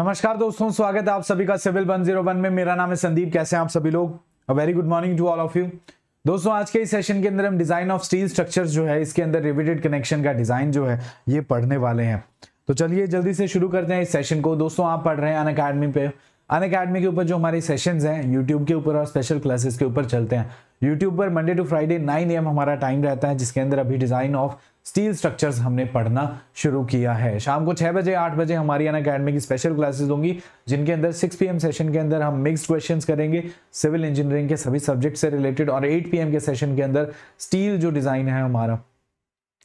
नमस्कार दोस्तों स्वागत है आप सभी का सिविल वन जीरो वन में मेरा नाम है संदीप कैसे हैं आप सभी लोग very good morning to all of you दोस्तों आज के इस सेशन के अंदर हम डिजाइन ऑफ स्टील स्ट्रक्चर्स जो है इसके अंदर रिविटेड कनेक्शन का डिजाइन जो है ये पढ़ने वाले हैं तो चलिए जल्दी से शुरू करते हैं इस सेशन को दोस्तों आप पढ़ रहे हैं अन अकेडमी पे अन अकेडमी के ऊपर जो हमारे सेशन है यूट्यूब के ऊपर और स्पेशल क्लासेस के ऊपर चलते हैं यूट्यूब पर Monday to Friday nine AM हमारा टाइम रहता है जिसके अंदर अभी डिजाइन ऑफ स्टील स्ट्रक्चर्स हमने पढ़ना शुरू किया है शाम को छह बजे आठ बजे हमारी अन अकेडमी की स्पेशल क्लासेस होंगी जिनके अंदर सिक्स पीएम सेशन के अंदर हम मिक्स क्वेश्चंस करेंगे सिविल इंजीनियरिंग के सभी सब्जेक्ट से रिलेटेड और एट पीएम के सेशन के अंदर स्टील जो डिज़ाइन है हमारा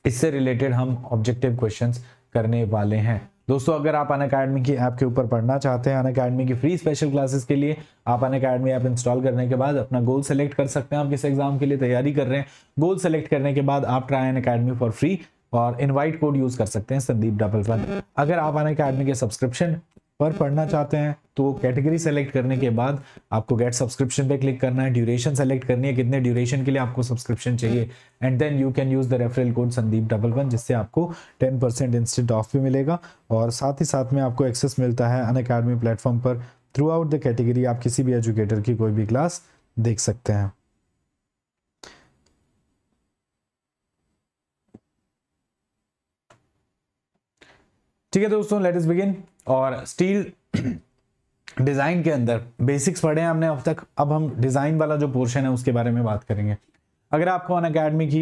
इससे रिलेटेड हम ऑब्जेक्टिव क्वेश्चन करने वाले हैं दोस्तों अगर आप अन अकेडमी की ऐप के ऊपर पढ़ना चाहते हैं अन अकेडमी की फ्री स्पेशल क्लासेस के लिए आप अन अकेडमी ऐप इंस्टॉल करने के बाद अपना गोल सेलेक्ट कर सकते हैं आप किस एग्जाम के लिए तैयारी कर रहे हैं गोल सेलेक्ट करने के बाद आप try Unacademy for free और इनवाइट कोड यूज कर सकते हैं संदीप डबल वन अगर आप अन अकेडमी के सब्सक्रिप्शन पर पढ़ना चाहते हैं तो कैटेगरी सेलेक्ट करने के बाद आपको गेट सब्सक्रिप्शन पे क्लिक करना है ड्यूरेशन सेलेक्ट करनी है कितने ड्यूरेशन के लिए आपको सब्सक्रिप्शन चाहिए and then you can use the referral code Sandeep double one जिससे आपको 10% परसेंट इंस्टेंट ऑफ भी मिलेगा और साथ ही साथ में आपको एक्सेस मिलता है अन अकेडमी प्लेटफॉर्म पर थ्रू आउट द कैटेगरी आप किसी भी एजुकेटर की कोई भी क्लास देख सकते हैं ठीक है दोस्तों लेट इस बिगिन और स्टील डिज़ाइन के अंदर बेसिक्स पढ़े हैं हमने अब तक अब हम डिज़ाइन वाला जो पोर्शन है उसके बारे में बात करेंगे अगर आपको अन अकेडमी की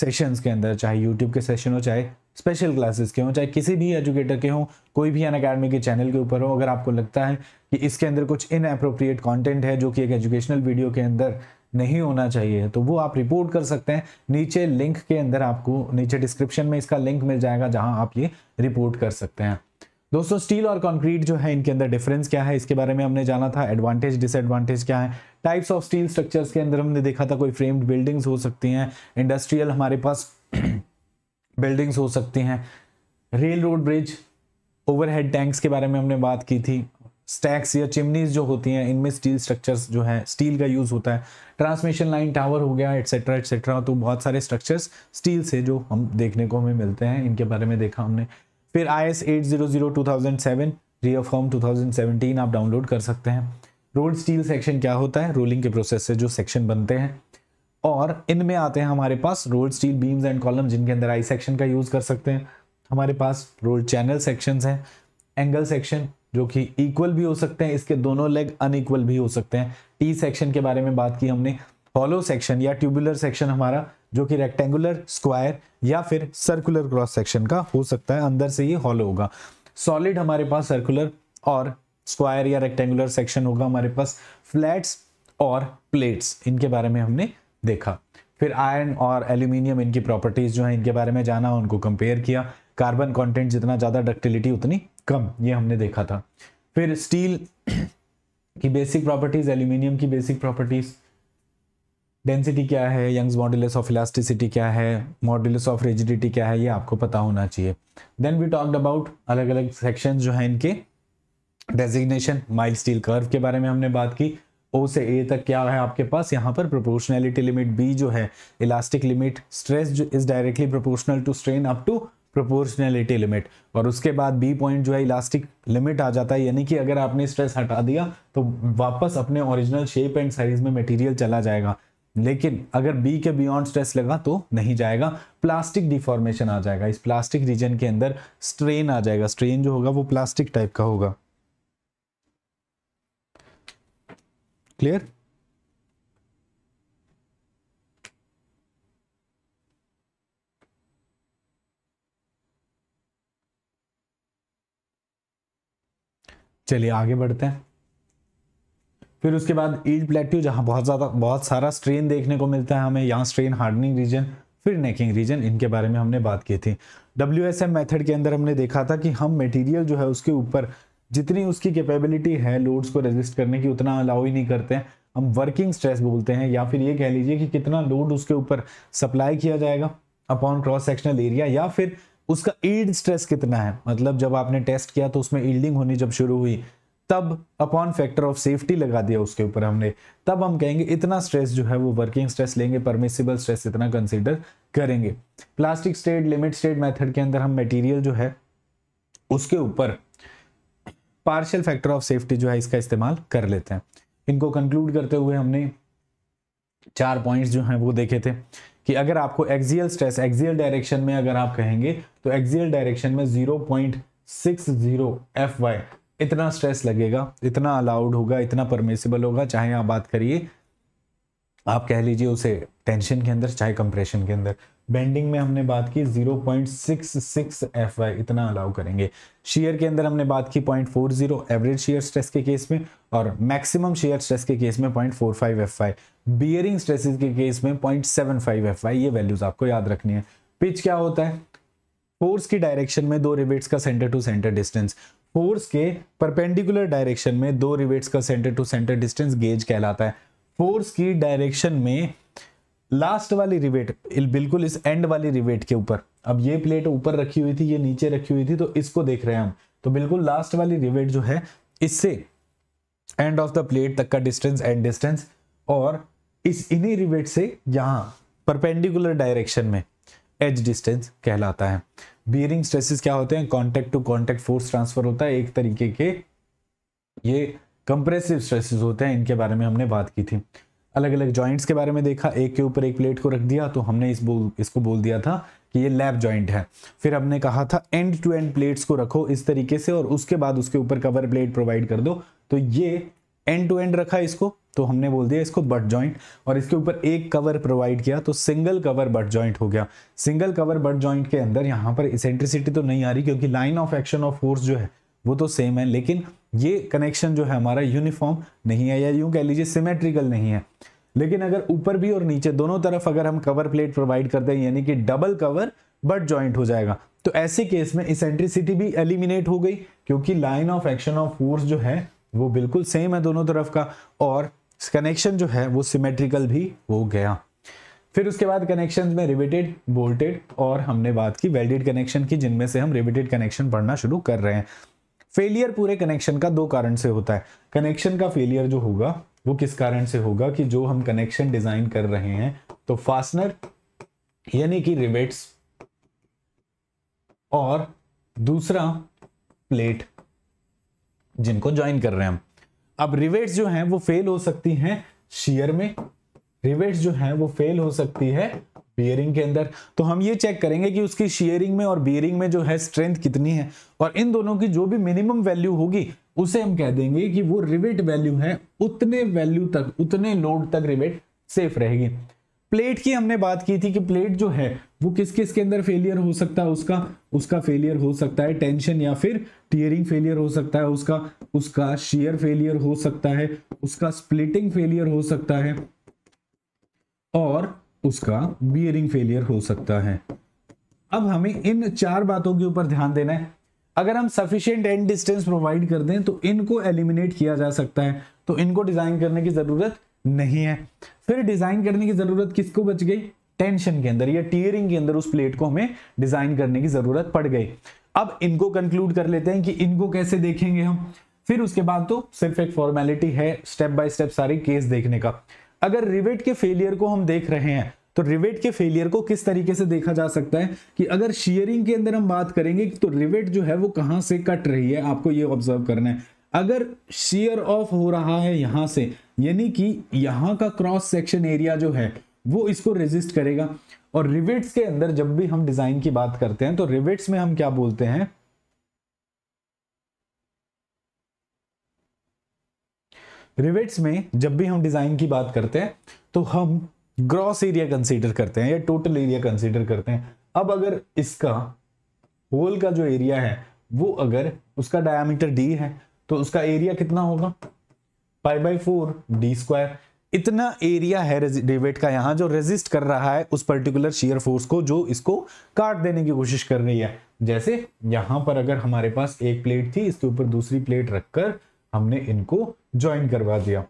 सेशंस के अंदर चाहे यूट्यूब के सेशन हो चाहे स्पेशल क्लासेस के हों चाहे किसी भी एजुकेटर के हों कोई भी अन अकेडमी के चैनल के ऊपर हो अगर आपको लगता है कि इसके अंदर कुछ इन अप्रोप्रिएट कॉन्टेंट है जो कि एक एजुकेशनल वीडियो के अंदर नहीं होना चाहिए तो वो आप रिपोर्ट कर सकते हैं नीचे लिंक के अंदर आपको नीचे डिस्क्रिप्शन में इसका लिंक मिल जाएगा जहां आप ये रिपोर्ट कर सकते हैं दोस्तों स्टील और कंक्रीट जो है इनके अंदर डिफरेंस क्या है इसके बारे में हमने जाना था एडवांटेज डिसएडवांटेज क्या है टाइप्स ऑफ स्टील स्ट्रक्चर्स के अंदर हमने देखा था कोई फ्रेम्ड बिल्डिंग्स हो सकती हैं इंडस्ट्रियल हमारे पास बिल्डिंग्स हो सकती हैं rail road bridge overhead tanks के बारे में हमने बात की थी स्टैक्स या चिमनीज जो होती हैं इनमें स्टील स्ट्रक्चर्स जो है स्टील का यूज़ होता है ट्रांसमिशन लाइन टावर हो गया एट्सेट्रा एट्सेट्रा तो बहुत सारे स्ट्रक्चर्स स्टील से जो हम देखने को हमें मिलते हैं इनके बारे में देखा हमने फिर I S eight zero zero two thousand seven reaffirm two thousand seventeen आप डाउनलोड कर सकते हैं रोड स्टील सेक्शन क्या होता है रोलिंग के प्रोसेस से जो सेक्शन बनते हैं और इनमें आते हैं हमारे पास rolled steel beams and column जिनके अंदर आई सेक्शन का यूज़ कर सकते हैं हमारे पास रोल चैनल सेक्शन हैं एंगल सेक्शन जो कि इक्वल भी हो सकते हैं इसके दोनों लेग अनइक्वल भी हो सकते हैं टी सेक्शन के बारे में बात की हमने हॉलो सेक्शन या ट्यूबुलर सेक्शन हमारा जो कि रेक्टेंगुलर स्क्वायर या फिर सर्कुलर क्रॉस सेक्शन का हो सकता है अंदर से ये हॉलो होगा सॉलिड हमारे पास सर्कुलर और स्क्वायर या रेक्टेंगुलर सेक्शन होगा हमारे पास फ्लैट्स और प्लेट्स इनके बारे में हमने देखा फिर आयरन और एल्यूमिनियम इनकी प्रॉपर्टीज़ जो है इनके बारे में जाना उनको कंपेयर किया कार्बन कंटेंट जितना ज़्यादा डक्टिलिटी उतनी कम ये हमने देखा था फिर स्टील की बेसिक प्रॉपर्टीज़ एल्यूमिनियम की बेसिक प्रॉपर्टीज़ डेंसिटी क्या है यंग्स मॉडुलस ऑफ इलास्टिसिटी क्या है मॉडुलस ऑफ रिजिडिटी क्या है ये आपको पता होना चाहिए देन वी टॉक्ड अबाउट अलग अलग सेक्शंस जो हैं इनके डेजिग्नेशन माइल स्टील कर्व के बारे में हमने बात की ओ से ए तक क्या है आपके पास यहाँ पर प्रोपोर्शनैलिटी लिमिट बी जो है इलास्टिक लिमिट स्ट्रेस जो is directly proportional to strain up to proportionality limit और उसके बाद बी पॉइंट जो है इलास्टिक लिमिट आ जाता है यानी कि अगर आपने स्ट्रेस हटा दिया तो वापस अपने ओरिजिनल शेप एंड साइज में मटेरियल चला जाएगा लेकिन अगर बी के बियॉन्ड स्ट्रेस लगा तो नहीं जाएगा प्लास्टिक डिफॉर्मेशन आ जाएगा इस प्लास्टिक रीजन के अंदर स्ट्रेन आ जाएगा स्ट्रेन जो होगा वो प्लास्टिक टाइप का होगा क्लियर चलिए आगे बढ़ते हैं फिर उसके बाद ईड प्लेट्यू जहाँ बहुत ज़्यादा बहुत सारा स्ट्रेन देखने को मिलता है हमें यहाँ स्ट्रेन हार्डनिंग रीजन फिर नेकिंग रीजन इनके बारे में हमने बात की थी डब्ल्यू एस एम मेथड के अंदर हमने देखा था कि हम मटेरियल जो है उसके ऊपर जितनी उसकी कैपेबिलिटी है लोड्स को रेजिस्ट करने की उतना अलाउ ही नहीं करते हैं हम वर्किंग स्ट्रेस बोलते हैं या फिर ये कह लीजिए कि कितना लोड उसके ऊपर सप्लाई किया जाएगा अपॉन क्रॉस सेक्शनल एरिया या फिर उसका ईल्ड स्ट्रेस कितना है मतलब जब आपने टेस्ट किया तो उसमें ईल्डिंग होनी जब शुरू हुई तब अपॉन फैक्टर ऑफ सेफ्टी लगा दिया उसके ऊपर हमने तब हम कहेंगे इतना स्ट्रेस जो है वो वर्किंग स्ट्रेस लेंगे परमिसिबल स्ट्रेस इतना कंसिडर करेंगे plastic state limit state method के अंदर हम मटेरियल जो है उसके ऊपर पार्शियल फैक्टर ऑफ सेफ्टी जो है इसका इस्तेमाल कर लेते हैं इनको कंक्लूड करते हुए हमने चार पॉइंट्स जो हैं वो देखे थे कि अगर आपको एक्सियल स्ट्रेस एक्सियल डायरेक्शन में अगर आप कहेंगे तो एक्सियल डायरेक्शन में zero point six zero F Y इतना स्ट्रेस लगेगा इतना अलाउड होगा इतना परमिसेबल होगा चाहे आप बात करिए आप कह लीजिए उसे टेंशन के अंदर चाहे कंप्रेशन के अंदर बेंडिंग में हमने बात की 0.66 पॉइंट इतना अलाउ करेंगे शेयर के अंदर हमने बात की 0.40 एवरेज शेयर स्ट्रेस के केस में और मैक्सिमम शेयर स्ट्रेस के केस में 0.45 फोर बियरिंग स्ट्रेसेस के केस में 0.75 एफवाई ये वैल्यूज आपको याद रखनी है पिच क्या होता है फोर्स की डायरेक्शन में दो रिवेट्स का centre to centre distance force के परपेंडिकुलर डायरेक्शन में दो रिवेट्स का centre to centre distance gauge कहलाता है फोर्स की डायरेक्शन में लास्ट वाली रिवेट बिल्कुल इस एंड वाली रिवेट के ऊपर अब ये प्लेट ऊपर रखी हुई थी ये नीचे रखी हुई थी तो इसको देख रहे हैं हम तो बिल्कुल लास्ट वाली रिवेट जो है इससे एंड ऑफ द प्लेट तक का डिस्टेंस एंड डिस्टेंस और इस इन्हीं रिवेट से यहाँ परपेंडिकुलर डायरेक्शन में एज डिस्टेंस कहलाता है बियरिंग स्ट्रेसेस क्या होते हैं contact to contact force transfer होता है एक तरीके के ये कंप्रेसिव स्ट्रेसेस होते हैं इनके बारे में हमने बात की थी अलग अलग जॉइंट्स के बारे में देखा एक के ऊपर एक प्लेट को रख दिया तो हमने इस बोल इसको बोल दिया था कि ये लैब जॉइंट है फिर हमने कहा था एंड टू एंड प्लेट्स को रखो इस तरीके से और उसके बाद उसके ऊपर कवर प्लेट प्रोवाइड कर दो तो ये एंड टू एंड रखा इसको तो हमने बोल दिया इसको बट जॉइंट और इसके ऊपर एक कवर प्रोवाइड किया तो सिंगल कवर बट जॉइंट हो गया सिंगल कवर बट जॉइंट के अंदर यहां पर इसेंट्रिसिटी तो नहीं आ रही क्योंकि line of action of force जो है वो तो सेम है लेकिन ये कनेक्शन जो है हमारा यूनिफॉर्म नहीं है या यूं कह लीजिए सिमेट्रिकल नहीं है लेकिन अगर ऊपर भी और नीचे दोनों तरफ अगर हम कवर प्लेट प्रोवाइड करते हैं यानी कि डबल कवर बट जॉइंट हो जाएगा तो ऐसे केस में इसेंट्रिसिटी भी एलिमिनेट हो गई क्योंकि line of action of force जो है वो बिल्कुल सेम है दोनों तरफ का और कनेक्शन जो है वो सिमेट्रिकल भी हो गया फिर उसके बाद कनेक्शन में रिबेटेड बोल्टेड और हमने बात की वेल्डेड कनेक्शन की जिनमें से हम रिविटेड कनेक्शन पढ़ना शुरू कर रहे हैं फेलियर पूरे कनेक्शन का दो कारण से होता है कनेक्शन का फेलियर जो होगा वो किस कारण से होगा कि जो हम कनेक्शन डिजाइन कर रहे हैं तो फास्टनर यानी कि रिवेट्स और दूसरा प्लेट जिनको ज्वाइन कर रहे हैं हम अब रिवेट्स जो हैं वो फेल हो सकती हैं शेयर में रिवेट्स जो हैं वो फेल हो सकती है बियरिंग के अंदर तो हम ये चेक करेंगे कि उसकी शेयरिंग में और बियरिंग में जो है स्ट्रेंथ कितनी है और इन दोनों की जो भी मिनिमम वैल्यू होगी उसे हम कह देंगे कि वो रिवेट वैल्यू है उतने वैल्यू तक उतने लोड तक रिवेट सेफ रहेगी प्लेट की हमने बात की थी कि प्लेट जो है वो किस किस के अंदर फेलियर हो सकता है उसका उसका फेलियर हो सकता है टेंशन या फिर टीयरिंग फेलियर हो सकता है उसका उसका शेयर फेलियर हो सकता है उसका स्प्लिटिंग फेलियर हो सकता है और उसका बियरिंग फेलियर हो सकता है अब हमें इन चार बातों के ऊपर ध्यान देना है अगर हम सफिशियंट एंड डिस्टेंस प्रोवाइड कर दें तो इनको एलिमिनेट किया जा सकता है तो इनको डिजाइन करने की जरूरत नहीं है फिर डिजाइन करने की जरूरत किसको बच गई टेंशन के अंदर या टीयरिंग के अंदर उस प्लेट को हमें डिजाइन करने की जरूरत पड़ गई अब इनको कंक्लूड कर लेते हैं कि इनको कैसे देखेंगे हम फिर उसके बाद तो सिर्फ एक फॉर्मेलिटी है स्टेप बाय स्टेप सारी केस देखने का अगर रिवेट के फेलियर को हम देख रहे हैं तो रिवेट के फेलियर को किस तरीके से देखा जा सकता है कि अगर शेयरिंग के अंदर हम बात करेंगे तो रिवेट जो है वो कहां से कट रही है आपको ये ऑब्जर्व करना है अगर शेयर ऑफ हो रहा है यहां से यानी कि यहाँ का क्रॉस सेक्शन एरिया जो है वो इसको रेजिस्ट करेगा और रिवेट्स के अंदर जब भी हम डिजाइन की बात करते हैं तो रिवेट्स में हम क्या बोलते हैं रिवेट्स में जब भी हम डिजाइन की बात करते हैं तो हम ग्रॉस एरिया कंसीडर करते हैं या टोटल एरिया कंसीडर करते हैं अब अगर इसका होल का जो एरिया है वो अगर उसका डायामीटर डी है तो उसका एरिया कितना होगा pi by four D square इतना एरिया है डेवेट का यहां जो रेजिस्ट कर रहा है उस पर्टिकुलर शेयर फोर्स को जो इसको काट देने की कोशिश कर रही है जैसे यहां पर अगर हमारे पास एक प्लेट थी इसके ऊपर दूसरी प्लेट रखकर हमने इनको ज्वाइन करवा दिया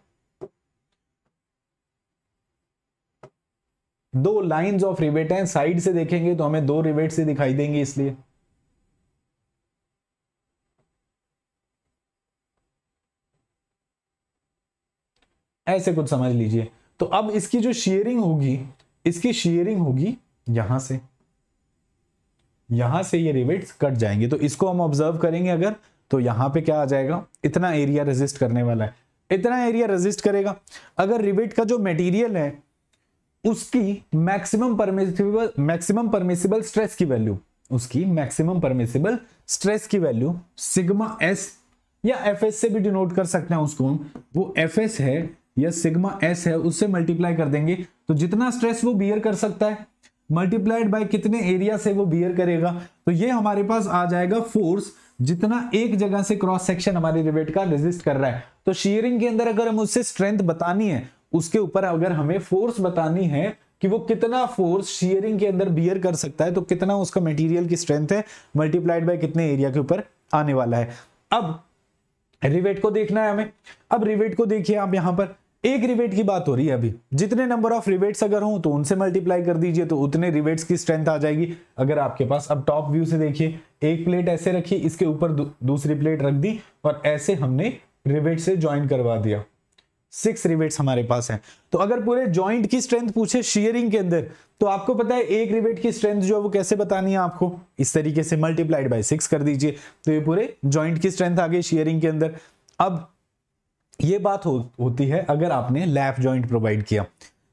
दो लाइंस ऑफ रिवेट हैं साइड से देखेंगे तो हमें दो रिवेट से दिखाई देंगे इसलिए ऐसे कुछ समझ लीजिए तो अब इसकी जो शेयरिंग होगी इसकी शेयरिंग होगी यहां से यहां से ये रिवेट्स कट जाएंगे तो इसको हम ऑब्जर्व करेंगे अगर तो यहां पे क्या आ जाएगा इतना एरिया रेजिस्ट करने वाला है इतना एरिया रेजिस्ट करेगा अगर रिवेट का जो मेटीरियल है उसकी maximum permissible maximum permissible stress की वैल्यू उसकी मैक्सिमम परमिसिबल स्ट्रेस की वैल्यू सिग्मा एस या एफ एस से भी डिनोट कर सकते हैं उसको वो एफ एस है या सिग्मा एस है उससे मल्टीप्लाई कर देंगे तो जितना स्ट्रेस वो बियर कर सकता है मल्टीप्लाइड बाय कितने एरिया से वो बियर करेगा तो ये हमारे पास आ जाएगा फोर्स जितना एक जगह से क्रॉस सेक्शन हमारे रिवेट का रेजिस्ट कर रहा है तो शेयरिंग के अंदर अगर हम उससे स्ट्रेंथ बतानी है उसके ऊपर अगर हमें फोर्स बतानी है कि वो कितना फोर्स शेयरिंग के अंदर बियर कर सकता है तो कितना उसका मटेरियल की स्ट्रेंथ है मल्टीप्लाइड बाय कितने एरिया के ऊपर आने वाला है अब रिवेट को देखना है हमें अब रिवेट को देखिए आप यहां पर एक रिवेट की बात हो रही है अभी जितने नंबर ऑफ रिवेट्स अगर हो तो उनसे मल्टीप्लाई कर दीजिए तो उतने रिवेट्स की स्ट्रेंथ आ जाएगी अगर आपके पास अब टॉप व्यू से देखिए एक प्लेट ऐसे रखी इसके ऊपर दू, दूसरी प्लेट रख दी और ऐसे हमने रिवेट से ज्वाइन करवा दिया सिक्स रिवेट्स हमारे पास हैं तो अगर पूरे ज्वाइंट की स्ट्रेंथ पूछे शेयरिंग के अंदर तो आपको पता है एक रिवेट की स्ट्रेंथ जो है वो कैसे बतानी है आपको इस तरीके से मल्टीप्लाइड बाय सिक्स कर दीजिए तो ये पूरे ज्वाइंट की स्ट्रेंथ आ गई शेयरिंग के अंदर अब ये बात हो, होती है अगर आपने लैफ ज्वाइंट प्रोवाइड किया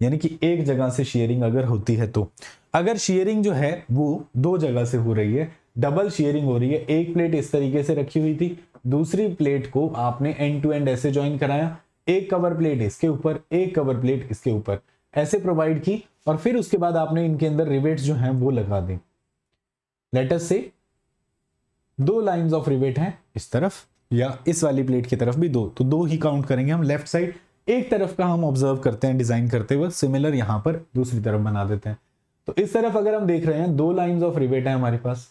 यानी कि एक जगह से शेयरिंग अगर होती है तो अगर शेयरिंग जो है वो दो जगह से हो रही है डबल शेयरिंग हो रही है एक प्लेट इस तरीके से रखी हुई थी दूसरी प्लेट को आपने एंड टू एंड ऐसे ज्वाइन कराया एक कवर प्लेट इसके ऊपर एक कवर प्लेट इसके ऊपर ऐसे प्रोवाइड की और फिर उसके बाद आपने इनके अंदर रिवेट्स जो हैं वो लगा दी लेटस से दो लाइंस ऑफ रिवेट हैं इस तरफ या इस वाली प्लेट की तरफ भी दो तो दो ही काउंट करेंगे हम लेफ्ट साइड एक तरफ का हम ऑब्जर्व करते हैं डिजाइन करते हुए सिमिलर यहां पर दूसरी तरफ बना देते हैं तो इस तरफ अगर हम देख रहे हैं दो लाइन ऑफ रिवेट है हमारे पास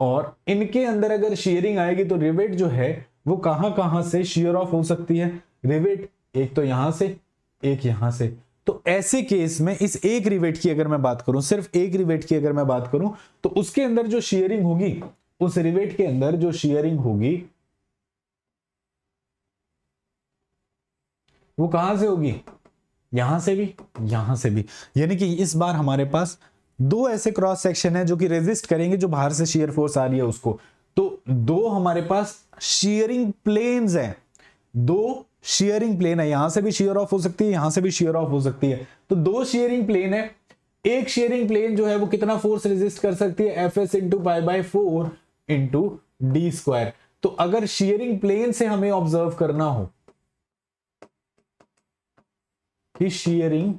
और इनके अंदर अगर शेयरिंग आएगी तो रिवेट जो है वो कहां कहां से शेयर ऑफ हो सकती है रिवेट एक तो यहां से एक यहां से तो ऐसे केस में इस एक रिवेट की अगर मैं बात करूं सिर्फ एक रिवेट की अगर मैं बात करूं तो उसके अंदर जो शेयरिंग होगी उस रिवेट के अंदर जो शेयरिंग होगी वो कहां से होगी यहां से भी यहां से भी यानी कि इस बार हमारे पास दो ऐसे क्रॉस सेक्शन है जो कि रेजिस्ट करेंगे जो बाहर से शेयर फोर्स आ रही है उसको तो दो हमारे पास शेयरिंग प्लेन्स हैं दो शेयरिंग प्लेन है यहां से भी शेयर ऑफ हो सकती है यहां से भी शेयर ऑफ हो सकती है तो दो शेयरिंग प्लेन है एक शेयरिंग प्लेन जो है वो कितना फोर्स रेजिस्ट कर सकती है F S into pi by four into D square तो अगर शेयरिंग प्लेन से हमें ऑब्जर्व करना हो कि शेयरिंग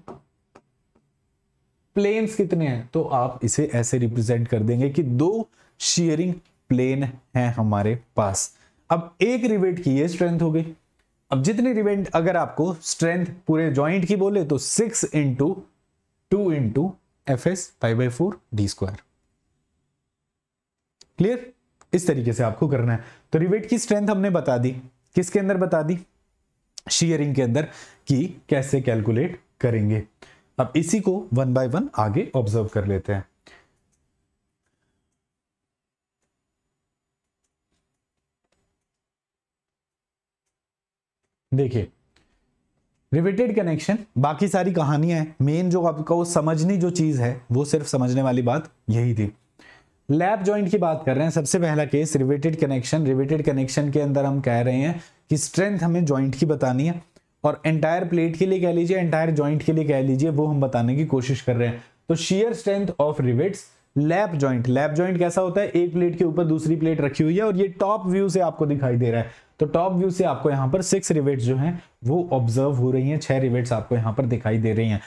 प्लेन्स कितने हैं तो आप इसे ऐसे रिप्रेजेंट कर देंगे कि दो शेयरिंग प्लेन हैं हमारे पास अब एक रिवेट की ये स्ट्रेंथ हो गई अब जितनी रिवेट अगर आपको स्ट्रेंथ पूरे जॉइंट की बोले तो six into two into F S five by four D square clear इस तरीके से आपको करना है तो रिवेट की स्ट्रेंथ हमने बता दी किसके अंदर बता दी शेयरिंग के अंदर कि कैसे कैलकुलेट करेंगे अब इसी को वन बाय वन आगे ऑब्जर्व कर लेते हैं देखिए रिवेटेड कनेक्शन बाकी सारी कहानियां हैं मेन जो आपको समझनी जो चीज़ है वो सिर्फ समझने वाली बात यही थी लैप ज्वाइंट की बात कर रहे हैं सबसे पहला case riveted connection riveted connection के अंदर हम कह रहे हैं कि स्ट्रेंथ हमें ज्वाइंट की बतानी है और एंटायर प्लेट के लिए कह लीजिए एंटायर ज्वाइंट के लिए कह लीजिए वो हम बताने की कोशिश कर रहे हैं तो shear strength of rivets lap joint lap joint कैसा होता है एक प्लेट के ऊपर दूसरी प्लेट रखी हुई है और ये टॉप व्यू से आपको दिखाई दे रहा है तो टॉप व्यू से आपको यहाँ पर सिक्स रिवेट्स जो है वो ऑब्जर्व हो रही है छह रिवेट्स आपको यहाँ पर दिखाई दे रही है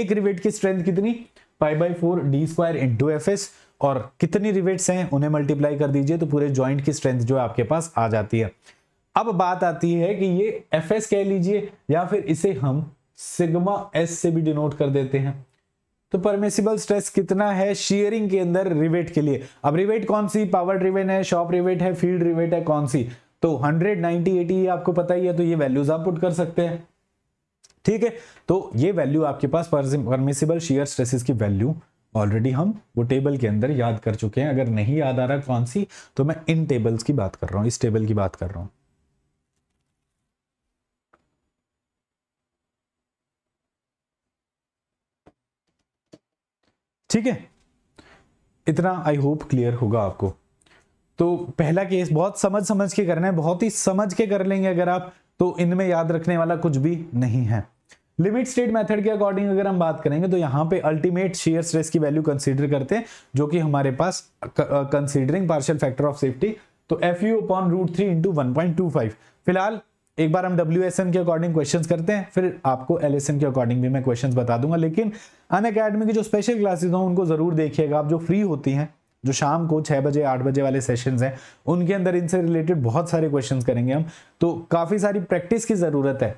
एक रिवेट की स्ट्रेंथ कितनी five by four D square into F S और कितनी रिवेट्स हैं उन्हें मल्टीप्लाई कर दीजिए तो पूरे ज्वाइंट की स्ट्रेंथ जो आपके पास आ जाती है अब बात आती है कि ये एफ एस कह लीजिए या फिर इसे हम सिग्मा एस से भी डिनोट कर देते हैं तो परमिसिबल स्ट्रेस कितना है शेयरिंग के अंदर रिवेट के लिए अब रिवेट कौन सी पावर रिवेट है शॉप रिवेट है फील्ड रिवेट है कौन सी तो 100, 90, 80 ये आपको पता ही है तो ये वैल्यूज आप पुट कर सकते हैं ठीक है तो ये वैल्यू आपके पास परमिसिबल शेयर स्ट्रेसेस की वैल्यू ऑलरेडी हम वो टेबल के अंदर याद कर चुके हैं अगर नहीं याद आ रहा कौन सी तो मैं इन टेबल्स की बात कर रहा हूं इस टेबल की बात कर रहा हूं ठीक है इतना आई होप क्लियर होगा आपको तो पहला केस बहुत समझ समझ के करना है बहुत ही समझ के कर लेंगे अगर आप तो इनमें याद रखने वाला कुछ भी नहीं है लिमिट स्टेट मेथड के अकॉर्डिंग अगर हम बात करेंगे तो यहाँ पे अल्टीमेट शेयर स्ट्रेस की वैल्यू कंसीडर करते हैं जो कि हमारे पास considering partial factor of safety तो F U upon root three into one point two five फिलहाल एक बार हम डब्ल्यू एस एन के अकॉर्डिंग क्वेश्चन करते हैं फिर आपको एल एस एन के अकॉर्डिंग भी मैं क्वेश्चन बता दूंगा लेकिन अन अकेडमी की जो स्पेशल क्लासेज हों उनको जरूर देखिएगा आप जो फ्री होती हैं जो शाम को छह बजे आठ बजे वाले सेशन हैं उनके अंदर इनसे रिलेटेड बहुत सारे क्वेश्चन करेंगे हम तो काफ़ी सारी प्रैक्टिस की ज़रूरत है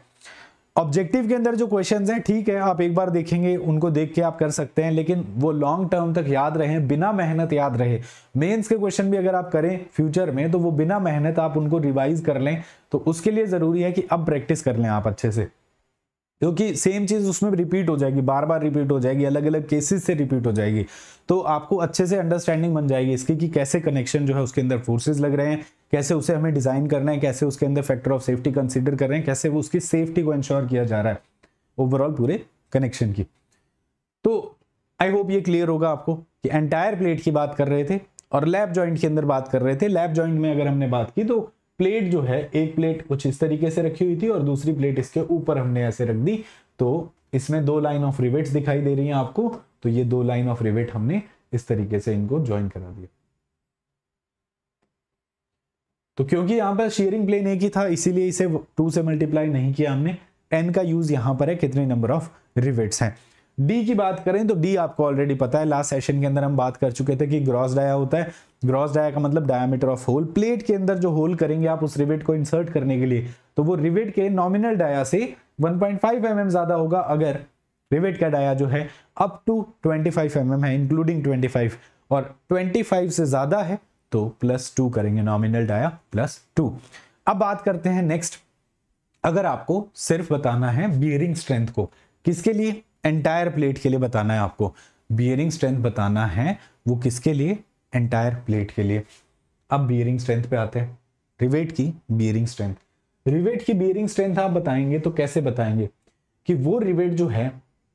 ऑब्जेक्टिव के अंदर जो क्वेश्चंस हैं ठीक है आप एक बार देखेंगे उनको देख के आप कर सकते हैं लेकिन वो लॉन्ग टर्म तक याद रहे बिना मेहनत याद रहे मेंस के क्वेश्चन भी अगर आप करें फ्यूचर में तो वो बिना मेहनत आप उनको रिवाइज कर लें तो उसके लिए ज़रूरी है कि अब प्रैक्टिस कर लें आप अच्छे से क्योंकि सेम चीज़ उसमें रिपीट हो जाएगी बार बार रिपीट हो जाएगी अलग अलग केसेस से रिपीट हो जाएगी तो आपको अच्छे से अंडरस्टैंडिंग बन जाएगी इसकी कि कैसे कनेक्शन जो है उसके अंदर फोर्सेस लग रहे हैं कैसे उसे हमें डिज़ाइन करना है कैसे उसके अंदर फैक्टर ऑफ सेफ्टी कंसिडर कर रहे हैं कैसे वो उसकी सेफ्टी को इंश्योर किया जा रहा है ओवरऑल पूरे कनेक्शन की तो आई होप ये क्लियर होगा आपको कि एंटायर प्लेट की बात कर रहे थे और लैब जॉइंट के अंदर बात कर रहे थे लैब जॉइंट में अगर हमने बात की तो प्लेट जो है एक प्लेट कुछ इस तरीके से रखी हुई थी और दूसरी प्लेट इसके ऊपर हमने ऐसे रख दी तो इसमें दो लाइन ऑफ रिवेट्स दिखाई दे रही हैं आपको तो ये दो लाइन ऑफ रिवेट हमने इस तरीके से इनको ज्वाइन करा दिया तो क्योंकि यहां पर शेयरिंग प्लेन एक ही था इसीलिए इसे टू से मल्टीप्लाई नहीं किया हमने एन का यूज यहां पर है कितने नंबर ऑफ रिवेट्स हैं डी की बात करें तो डी आपको ऑलरेडी पता है लास्ट सेशन के अंदर हम बात कर चुके थे कि ग्रॉस डाया होता है ग्रॉस डाया का मतलब डायमीटर ऑफ होल प्लेट के अंदर जो होल करेंगे आप उस रिवेट को इंसर्ट करने के लिए तो वो रिवेट के नॉमिनल डाया से 1.5 पॉइंट mm ज्यादा होगा अगर रिवेट का डाया जो है अप टू 25 फाइव mm है इंक्लूडिंग 25 और 25 से ज्यादा है तो प्लस टू करेंगे नॉमिनल डाया प्लस टू अब बात करते हैं नेक्स्ट अगर आपको सिर्फ बताना है बियरिंग स्ट्रेंथ को किसके लिए एंटायर प्लेट के लिए बताना है आपको बियरिंग स्ट्रेंथ बताना है वो किसके लिए एंटायर प्लेट के लिए अब बियरिंग स्ट्रेंथ पे आते हैं रिवेट की बियरिंग स्ट्रेंथ रिवेट की बियरिंग स्ट्रेंथ आप बताएंगे तो कैसे बताएंगे कि वो रिवेट जो है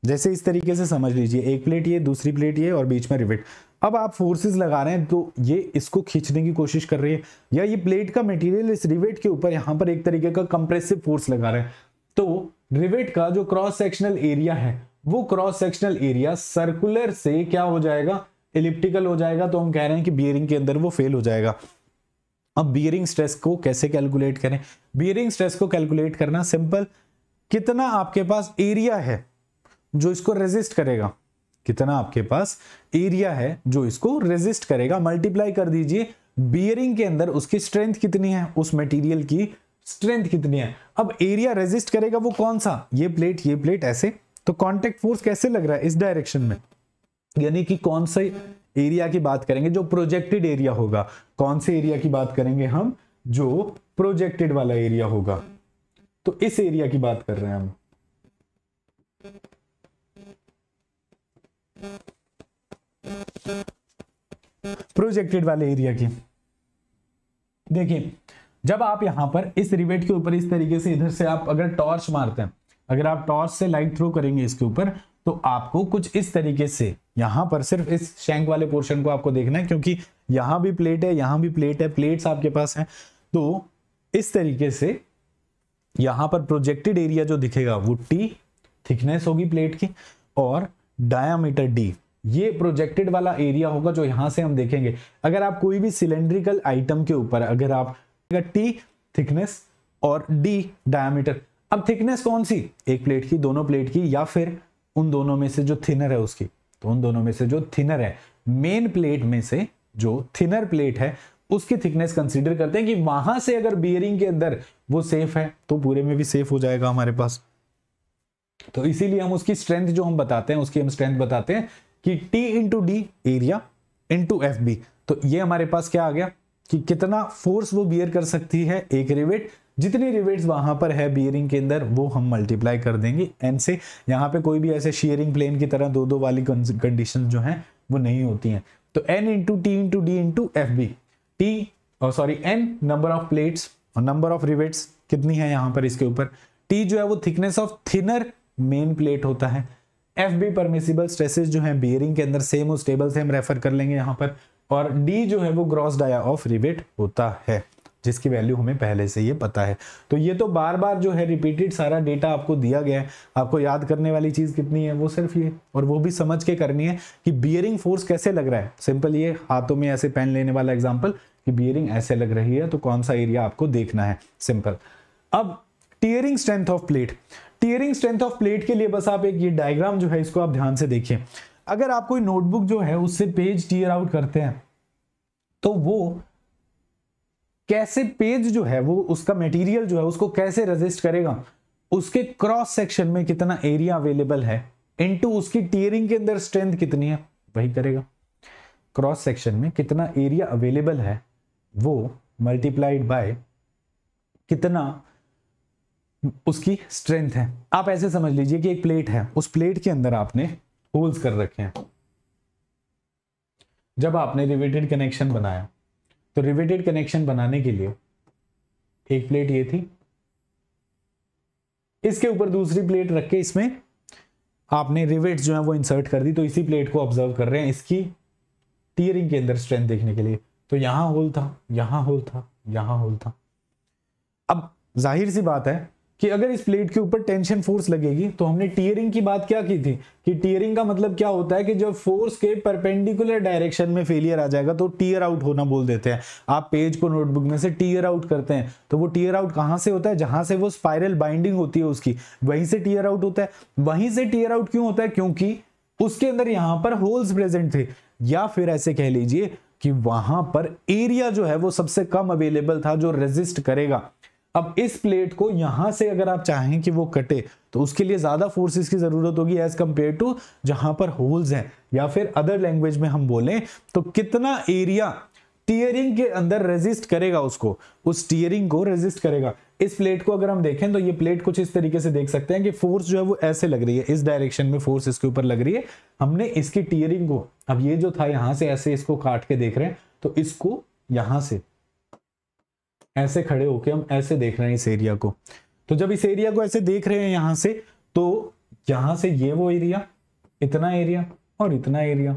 जैसे इस तरीके से समझ लीजिए एक प्लेट ये दूसरी प्लेट ये और बीच में रिवेट अब आप फोर्सेस लगा रहे हैं तो ये इसको खींचने की कोशिश कर रही है या ये प्लेट का मटेरियल इस रिवेट के ऊपर यहां पर एक तरीके का कंप्रेसिव फोर्स लगा रहे हैं तो रिवेट का जो क्रॉस सेक्शनल एरिया है वो क्रॉस सेक्शनल एरिया सर्कुलर से क्या हो जाएगा इलिप्टिकल हो जाएगा तो हम कह रहे हैं कि बियरिंग के अंदर वो फेल हो जाएगा अब बियरिंग स्ट्रेस को कैसे कैलकुलेट करें बियरिंग स्ट्रेस को कैलकुलेट करना सिंपल कितना आपके पास एरिया है जो इसको रेजिस्ट करेगा कितना आपके पास एरिया है जो इसको रेजिस्ट करेगा मल्टीप्लाई कर दीजिए बियरिंग के अंदर उसकी स्ट्रेंथ कितनी है उस मटेरियल की स्ट्रेंथ कितनी है अब एरिया रेजिस्ट करेगा वो कौन सा ये प्लेट ये प्लेट ऐसे तो कॉन्टेक्ट फोर्स कैसे लग रहा है इस डायरेक्शन में यानी कि कौन सा एरिया की बात करेंगे जो प्रोजेक्टेड एरिया होगा कौन से एरिया की बात करेंगे हम जो प्रोजेक्टेड वाला एरिया होगा तो इस एरिया की बात कर रहे हैं हम प्रोजेक्टेड वाले एरिया की देखिए जब आप यहां पर इस रिवेट के ऊपर इस तरीके से इधर से आप अगर टॉर्च मारते हैं अगर आप टॉर्च से लाइट थ्रू करेंगे इसके ऊपर तो आपको कुछ इस तरीके से यहां पर सिर्फ इस शैंक वाले पोर्शन को आपको देखना है क्योंकि यहां भी प्लेट है यहां भी प्लेट है प्लेट्स आपके पास हैं तो इस तरीके से यहां पर प्रोजेक्टेड एरिया जो दिखेगा वो टी थिकनेस होगी प्लेट की और डायामीटर डी ये प्रोजेक्टेड वाला एरिया होगा जो यहां से हम देखेंगे अगर आप कोई भी सिलेंड्रिकल आइटम के ऊपर अगर आप टी थिकनेस और डी डायामीटर अब थिकनेस कौन सी एक प्लेट की दोनों प्लेट की या फिर उन दोनों में से जो थिनर है उसकी तो उन दोनों में से जो थिनर है मेन प्लेट में से जो थिनर प्लेट है उसकी थिकनेस कंसीडर करते हैं कि वहां से अगर बियरिंग के अंदर वो सेफ है तो पूरे में भी सेफ हो जाएगा हमारे पास तो इसीलिए हम उसकी स्ट्रेंथ जो हम बताते हैं उसकी हम स्ट्रेंथ बताते हैं कि T into D area into F B तो ये हमारे पास क्या आ गया कि कितना फोर्स वो बियर कर सकती है एक रिवेट जितनी रिवेट्स वहां पर है बियरिंग के अंदर वो हम मल्टीप्लाई कर देंगे एन से यहाँ पे कोई भी ऐसे शेयरिंग प्लेन की तरह दो दो वाली कंडीशन जो है वो नहीं होती है तो N into T into D into F B T sorry N number of plates और नंबर ऑफ रिवेट्स कितनी है यहाँ पर इसके ऊपर टी जो है वो thickness of thinner main plate होता है एफ बी परमिसिबल स्ट्रेसेस जो है बियरिंग के अंदर सेम उस टेबल से हम रेफर कर लेंगे यहाँ पर और डी जो है वो ग्रॉस डाया ऑफ रिवेट होता है जिसकी वैल्यू हमें पहले से ये पता है तो ये तो बार बार जो है रिपीटेड सारा डेटा आपको दिया गया है आपको याद करने वाली चीज़ कितनी है वो सिर्फ ये और वो भी समझ के करनी है कि बियरिंग फोर्स कैसे लग रहा है सिंपल ये हाथों में ऐसे पेन लेने वाला एग्जाम्पल कि बियरिंग ऐसे लग रही है तो कौन सा एरिया आपको देखना है सिंपल अब tearing strength of plate tearing strength of plate के लिए बस आप एक ये डायग्राम जो है इसको आप ध्यान से देखिए अगर आप कोई नोटबुक जो है उससे पेज टीयर आउट करते हैं तो वो कैसे पेज जो है वो उसका मटेरियल जो है उसको कैसे रजिस्ट करेगा उसके क्रॉस सेक्शन में कितना एरिया अवेलेबल है इनटू उसकी टीयरिंग के अंदर स्ट्रेंथ कितनी है वही करेगा क्रॉस सेक्शन में कितना एरिया अवेलेबल है वो मल्टीप्लाइड बाय कितना उसकी स्ट्रेंथ है आप ऐसे समझ लीजिए कि एक प्लेट है उस प्लेट के अंदर आपने होल्स कर रखे हैं जब आपने रिवेटेड कनेक्शन बनाया तो रिवेटेड कनेक्शन बनाने के लिए एक प्लेट ये थी इसके ऊपर दूसरी प्लेट रख के इसमें आपने रिवेट जो है वो इंसर्ट कर दी तो इसी प्लेट को ऑब्जर्व कर रहे हैं इसकी टीयरिंग के अंदर स्ट्रेंथ देखने के लिए तो यहां होल था यहां होल था यहां होल था अब जाहिर सी बात है कि अगर इस प्लेट के ऊपर टेंशन फोर्स लगेगी तो हमने टीयरिंग की बात क्या की थी कि टीयरिंग का मतलब क्या होता है कि जब फोर्स के परपेंडिकुलर डायरेक्शन में फेलियर आ जाएगा तो टीयर आउट होना बोल देते हैं आप पेज को नोटबुक में से टीयर आउट करते हैं तो वो टीयर आउट कहाँ से होता है जहां से वो स्पायरल बाइंडिंग होती है उसकी वहीं से टीयर आउट होता है वहीं से टीयर आउट क्यों होता है क्योंकि उसके अंदर यहाँ पर होल्स प्रेजेंट थे या फिर ऐसे कह लीजिए कि वहां पर एरिया जो है वो सबसे कम अवेलेबल था जो रेजिस्ट करेगा अब इस प्लेट को यहां से अगर आप चाहें कि वो कटे तो उसके लिए ज़्यादा फोर्सेस की ज़रूरत होगी एज कम्पेयर टू जहां पर होल्स हैं या फिर अदर लैंग्वेज में हम बोलें तो कितना एरिया टीयरिंग के अंदर रेजिस्ट करेगा उसको उस टीयरिंग को रेजिस्ट करेगा इस प्लेट को अगर हम देखें तो ये प्लेट कुछ इस तरीके से देख सकते हैं कि फोर्स जो है वो ऐसे लग रही है इस डायरेक्शन में फोर्स इसके ऊपर लग रही है हमने इसकी टीयरिंग को अब ये जो था यहां से ऐसे इसको काट के देख रहे हैं तो इसको यहां से ऐसे खड़े होके हम ऐसे देख रहे हैं इस एरिया को तो जब इस एरिया को ऐसे देख रहे हैं यहां से तो यहां से ये वो एरिया इतना एरिया और इतना एरिया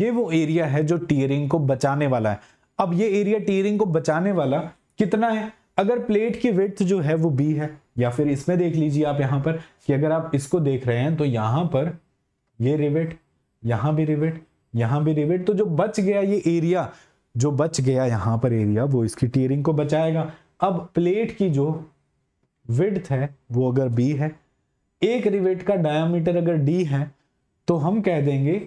ये वो एरिया है जो टीयरिंग को बचाने वाला है अब ये एरिया टीयरिंग को बचाने वाला कितना है अगर प्लेट की वेथ जो है वो बी है या फिर इसमें देख लीजिए आप यहां पर कि अगर आप इसको देख रहे हैं तो यहां पर ये रिवेट यहां भी रिवेट यहां भी रिवेट तो जो बच गया ये एरिया जो बच गया यहां पर एरिया वो इसकी टीयरिंग को बचाएगा अब प्लेट की जो विड्थ है वो अगर बी है एक रिवेट का डायामीटर अगर डी है तो हम कह देंगे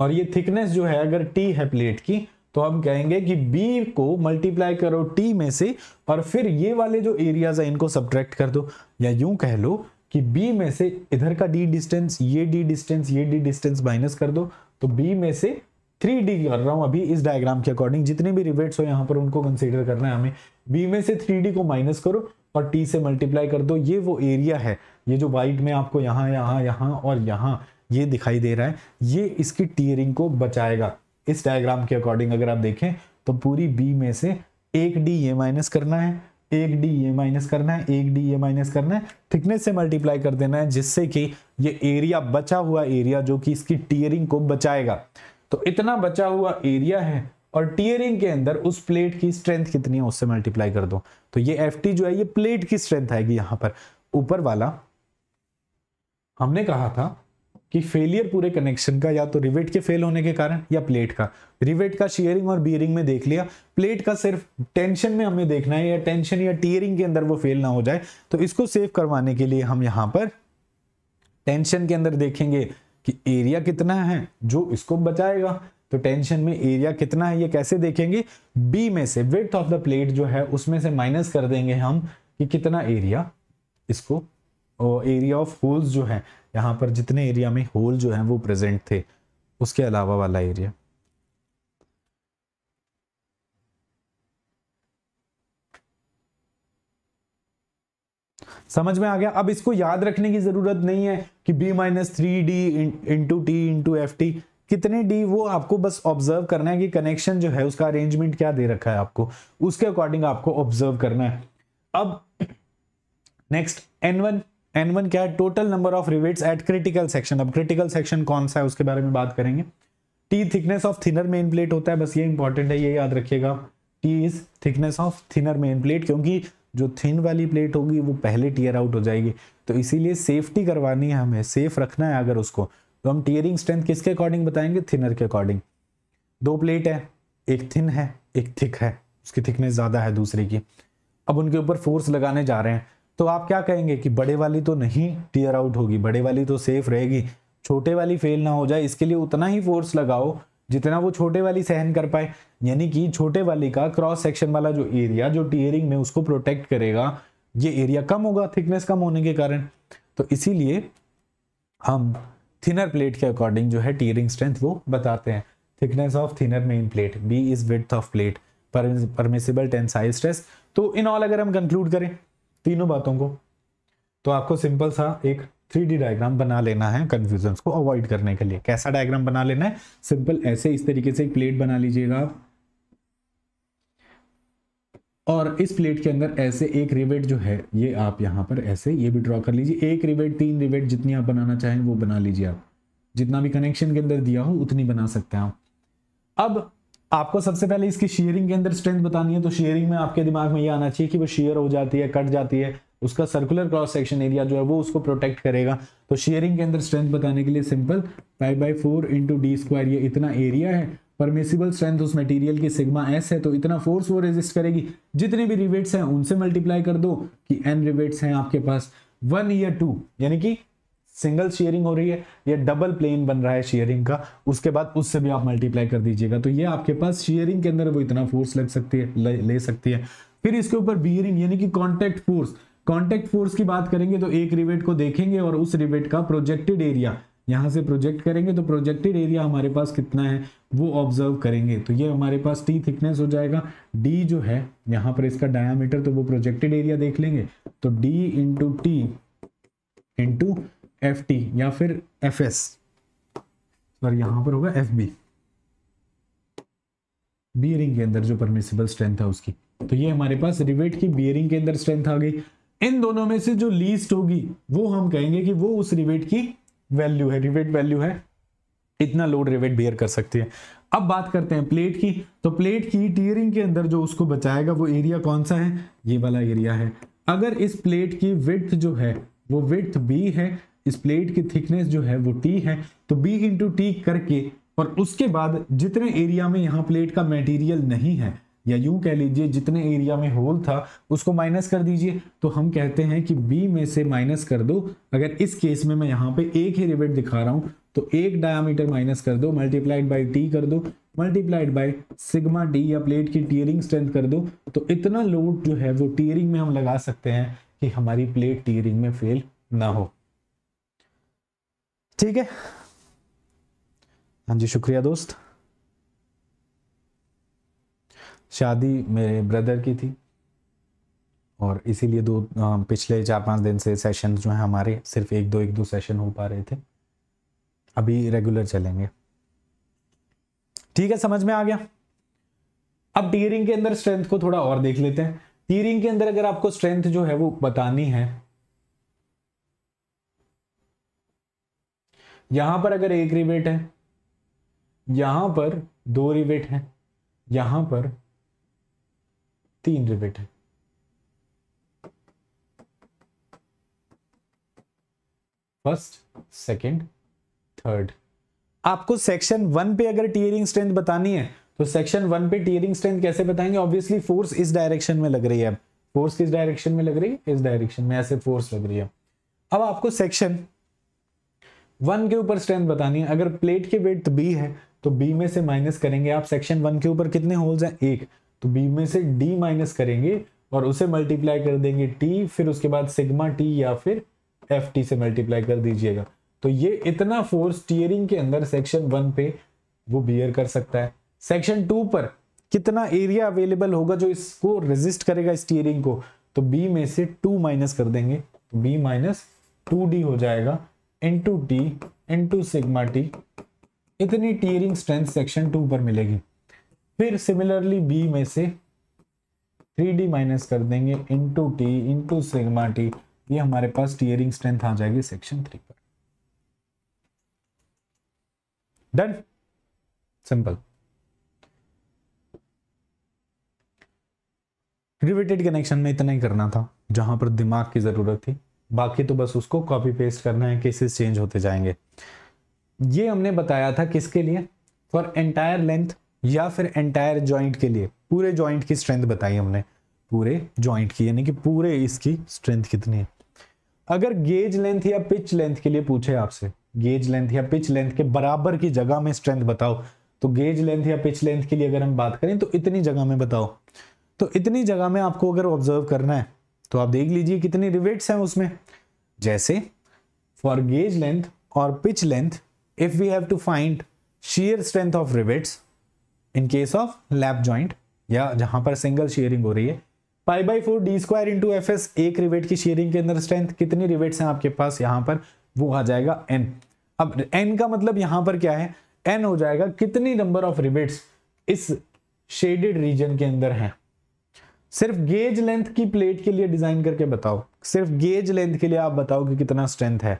और ये थिकनेस जो है अगर टी है प्लेट की तो हम कहेंगे कि बी को मल्टीप्लाई करो टी में से और फिर ये वाले जो एरियाज है इनको सब्ट्रैक्ट कर दो या यूं कह लो कि बी में से इधर का डी डिस्टेंस ये डी डिस्टेंस ये डी डिस्टेंस माइनस कर दो तो बी में से थ्री डी कर रहा हूँ अभी इस डायग्राम के अकॉर्डिंग जितने भी रिवेट्स हो यहाँ पर उनको कंसिडर करना है हमें बी में से थ्री को माइनस करो और टी से मल्टीप्लाई कर दो ये वो एरिया है ये जो वाइट में आपको यहाँ यहाँ यहाँ और यहाँ ये दिखाई दे रहा है ये इसकी टीयरिंग को बचाएगा इस डायग्राम के अकॉर्डिंग अगर आप देखें तो पूरी बी में से एक डी ये माइनस करना है एक डी ये माइनस करना है एक डी ये माइनस करना है थिकनेस से मल्टीप्लाई कर देना है जिससे कि ये एरिया बचा हुआ एरिया जो कि इसकी टीयरिंग को बचाएगा तो इतना बचा हुआ एरिया है और टीयरिंग के अंदर उस प्लेट की स्ट्रेंथ कितनी है उससे मल्टीप्लाई कर दो तो ये एफ जो है ये प्लेट की स्ट्रेंथ आएगी यहां पर ऊपर वाला हमने कहा था कि फेलियर पूरे कनेक्शन का या तो रिवेट के फेल होने के कारण या प्लेट का रिवेट का शेयरिंग और बियरिंग में देख लिया प्लेट का सिर्फ टेंशन में हमें देखना है या टेंशन या टीयरिंग के अंदर वो फेल ना हो जाए तो इसको सेव करवाने के लिए हम यहां पर टेंशन के अंदर देखेंगे कि एरिया कितना है जो इसको बचाएगा तो टेंशन में एरिया कितना है ये कैसे देखेंगे बी में से विथ ऑफ द प्लेट जो है उसमें से माइनस कर देंगे हम कि कितना एरिया इसको एरिया ऑफ होल्स जो है यहां पर जितने एरिया में होल जो है वो प्रेजेंट थे उसके अलावा वाला एरिया समझ में आ गया अब इसको याद रखने की जरूरत नहीं है कि b minus three D into T into F T कितने डी वो आपको बस ऑब्जर्व करना है कि कनेक्शन जो है उसका अरेंजमेंट क्या दे रखा है आपको उसके अकॉर्डिंग आपको ऑब्जर्व करना है अब next N one N one क्या है total number of rivets at critical section अब क्रिटिकल सेक्शन कौन सा है उसके बारे में बात करेंगे T thickness of thinner main plate होता है बस ये इंपॉर्टेंट है ये याद रखिएगा T is thickness of thinner main plate क्योंकि जो थिन वाली प्लेट होगी वो पहले टीयर आउट हो जाएगी तो इसीलिए सेफ्टी करवानी है हमें सेफ रखना है अगर उसको तो हम टीयरिंग स्ट्रेंथ किसके अकॉर्डिंग बताएंगे थिनर के अकॉर्डिंग दो प्लेट है एक थिन है एक थिक है उसकी थिकनेस ज़्यादा है दूसरे की अब उनके ऊपर फोर्स लगाने जा रहे हैं तो आप क्या कहेंगे कि बड़े वाली तो नहीं टीयर आउट होगी बड़े वाली तो सेफ रहेगी छोटे वाली फेल ना हो जाए इसके लिए उतना ही फोर्स लगाओ जितना वो छोटे वाली सहन कर पाए यानी कि छोटे वाली का क्रॉस सेक्शन वाला जो एरिया जो टीयरिंग में उसको प्रोटेक्ट करेगा ये एरिया कम होगा थिकनेस कम होने के कारण तो इसीलिए हम थिनर प्लेट के अकॉर्डिंग जो है टीयरिंग स्ट्रेंथ वो बताते हैं thickness of thinner main plate B is width of plate tensile stress तो इन ऑल अगर हम कंक्लूड करें तीनों बातों को तो आपको सिंपल सा एक थ्री डायग्राम बना लेना है कन्फ्यूजन को अवॉइड करने के लिए कैसा डायग्राम बना लेना है सिंपल ऐसे इस तरीके से एक प्लेट बना लीजिएगा और इस प्लेट के अंदर ऐसे एक रिवेट जो है ये आप यहाँ पर ऐसे ये भी ड्रॉ कर लीजिए एक रिवेट तीन रिवेट जितनी आप बनाना चाहें वो बना लीजिए आप जितना भी कनेक्शन के अंदर दिया हो उतनी बना सकते हैं आप अब आपको सबसे पहले इसकी शेयरिंग के अंदर स्ट्रेंथ बतानी है तो शेयरिंग में आपके दिमाग में ये आना चाहिए कि वो शेयर हो जाती है कट जाती है उसका सर्कुलर क्रॉस सेक्शन एरिया जो है वो उसको प्रोटेक्ट करेगा तो शेयरिंग के अंदर स्ट्रेंथ बताने के लिए simple five by four into D square ये इतना एरिया है परमिसिबल स्ट्रेंथ उस मटेरियल की सिग्मा एस है तो इतना फोर्स वो रेजिस्ट करेगी जितने भी रिवेट्स हैं उनसे मल्टीप्लाई कर दो कि एन रिवेट्स हैं आपके पास वन या टू यानी कि सिंगल शेयरिंग हो रही है या डबल प्लेन बन रहा है शेयरिंग का उसके बाद उससे भी आप मल्टीप्लाई कर दीजिएगा तो ये आपके पास शेयरिंग के अंदर वो इतना फोर्स लग सकती है ले, ले सकती है फिर इसके ऊपर बियरिंग यानी कि कॉन्टेक्ट फोर्स कॉन्टेक्ट फोर्स की बात करेंगे तो एक रिवेट को देखेंगे और उस रिवेट का प्रोजेक्टेड एरिया यहां से प्रोजेक्ट करेंगे तो प्रोजेक्टेड एरिया हमारे पास कितना है वो ऑब्जर्व करेंगे तो ये हमारे पास टी थिकनेस हो जाएगा डी जो है यहां पर इसका डायामीटर तो वो प्रोजेक्टेड एरिया देख लेंगे तो D into T into F T या फिर एफ एस सॉरी यहां पर होगा एफ बी बियरिंग के अंदर जो परमिसिबल स्ट्रेंथ है उसकी तो ये हमारे पास रिवेट की बियरिंग के अंदर स्ट्रेंथ आ गई इन दोनों में से जो लीस्ट होगी वो हम कहेंगे कि वो उस रिवेट की वैल्यू है रिवेट वैल्यू है इतना लोड रिवेट बेयर कर सकती है अब बात करते हैं प्लेट की तो प्लेट की टीयरिंग के अंदर जो उसको बचाएगा वो एरिया कौन सा है ये वाला एरिया है अगर इस प्लेट की विथ जो है वो विथ बी है इस प्लेट की थिकनेस जो है वो टी है तो बी इंटू टी करके और उसके बाद जितने एरिया में यहाँ प्लेट का मेटीरियल नहीं है या यूं कह लीजिए जितने एरिया में होल था उसको माइनस कर दीजिए तो हम कहते हैं कि बी में से माइनस कर दो अगर इस केस में मैं यहाँ पे एक ही रिवेट दिखा रहा हूँ तो एक डायामीटर माइनस कर दो मल्टीप्लाइड बाई टी कर दो मल्टीप्लाइड बाई सिग्मा डी या प्लेट की टीयरिंग स्ट्रेंथ कर दो तो इतना लोड जो है वो टीयरिंग में हम लगा सकते हैं कि हमारी प्लेट टीयरिंग में फेल ना हो ठीक है हाँ जी शुक्रिया दोस्त शादी मेरे ब्रदर की थी और इसीलिए दो पिछले चार पांच दिन से सेशन जो हैं हमारे सिर्फ एक दो एक दो सेशन हो पा रहे थे अभी रेगुलर चलेंगे ठीक है समझ में आ गया अब टीयरिंग के अंदर स्ट्रेंथ को थोड़ा और देख लेते हैं टीयरिंग के अंदर अगर आपको स्ट्रेंथ जो है वो बतानी है यहां पर अगर एक रिवेट है यहां पर दो रिवेट है यहां पर तीन रिबिट है फर्स्ट सेकंड थर्ड आपको सेक्शन वन पे अगर टीयरिंग स्ट्रेंथ बतानी है तो सेक्शन वन पे टीयरिंग स्ट्रेंथ कैसे बताएंगे ऑब्वियसली फोर्स इस डायरेक्शन में लग रही है फोर्स किस डायरेक्शन में लग रही है इस डायरेक्शन में ऐसे फोर्स लग रही है अब आपको सेक्शन वन के ऊपर स्ट्रेंथ बतानी है अगर प्लेट की वेट बी है तो बी में से माइनस करेंगे आप सेक्शन वन के ऊपर कितने होल्स हैं एक तो बी में से डी माइनस करेंगे और उसे मल्टीप्लाई कर देंगे टी फिर उसके बाद सिग्मा टी या फिर एफ टी से मल्टीप्लाई कर दीजिएगा तो ये इतना फोर्स टीयरिंग के अंदर सेक्शन वन पे वो बियर कर सकता है सेक्शन टू पर कितना एरिया अवेलेबल होगा जो इसको रेजिस्ट करेगा इस टीयरिंग को तो बी में से टू माइनस कर देंगे तो बी माइनस टू डी हो जाएगा into T into sigma T इतनी टीयरिंग स्ट्रेंथ सेक्शन टू पर मिलेगी फिर सिमिलरली बी में से थ्री डी माइनस कर देंगे into T into sigma T ये हमारे पास टीयरिंग स्ट्रेंथ आ जाएगी सेक्शन थ्री पर डन सिंपल रिवेटेड कनेक्शन में इतना ही करना था जहां पर दिमाग की जरूरत थी बाकी तो बस उसको कॉपी पेस्ट करना है केसेस चेंज होते जाएंगे ये हमने बताया था किसके लिए फॉर एंटायर लेंथ या फिर एंटायर ज्वाइंट के लिए पूरे ज्वाइंट की स्ट्रेंथ बताई हमने पूरे ज्वाइंट की यानी कि पूरे इसकी स्ट्रेंथ कितनी है अगर गेज लेंथ या पिच लेंथ के लिए पूछे आपसे गेज लेंथ या पिच लेंथ के बराबर की जगह में स्ट्रेंथ बताओ तो गेज लेंथ या पिच लेंथ के लिए अगर हम बात करें तो इतनी जगह में बताओ तो इतनी जगह में आपको अगर ऑब्जर्व करना है तो आप देख लीजिए कितनी रिवेट्स हैं उसमें जैसे फॉर गेज लेंथ और pitch length if we have to find shear strength of rivets in case of lap joint या जहां पर सिंगल शेयरिंग हो रही है pi by four D square into F S एक रिवेट की शेयरिंग के अंदर स्ट्रेंथ कितनी रिवेट्स हैं आपके पास यहाँ पर वो आ जाएगा एन अब एन का मतलब यहाँ पर क्या है एन हो जाएगा कितनी नंबर ऑफ रिवेट्स इस शेडेड रीजन के अंदर हैं सिर्फ गेज लेंथ की प्लेट के लिए डिजाइन करके बताओ सिर्फ गेज लेंथ के लिए आप बताओ कि कितना स्ट्रेंथ है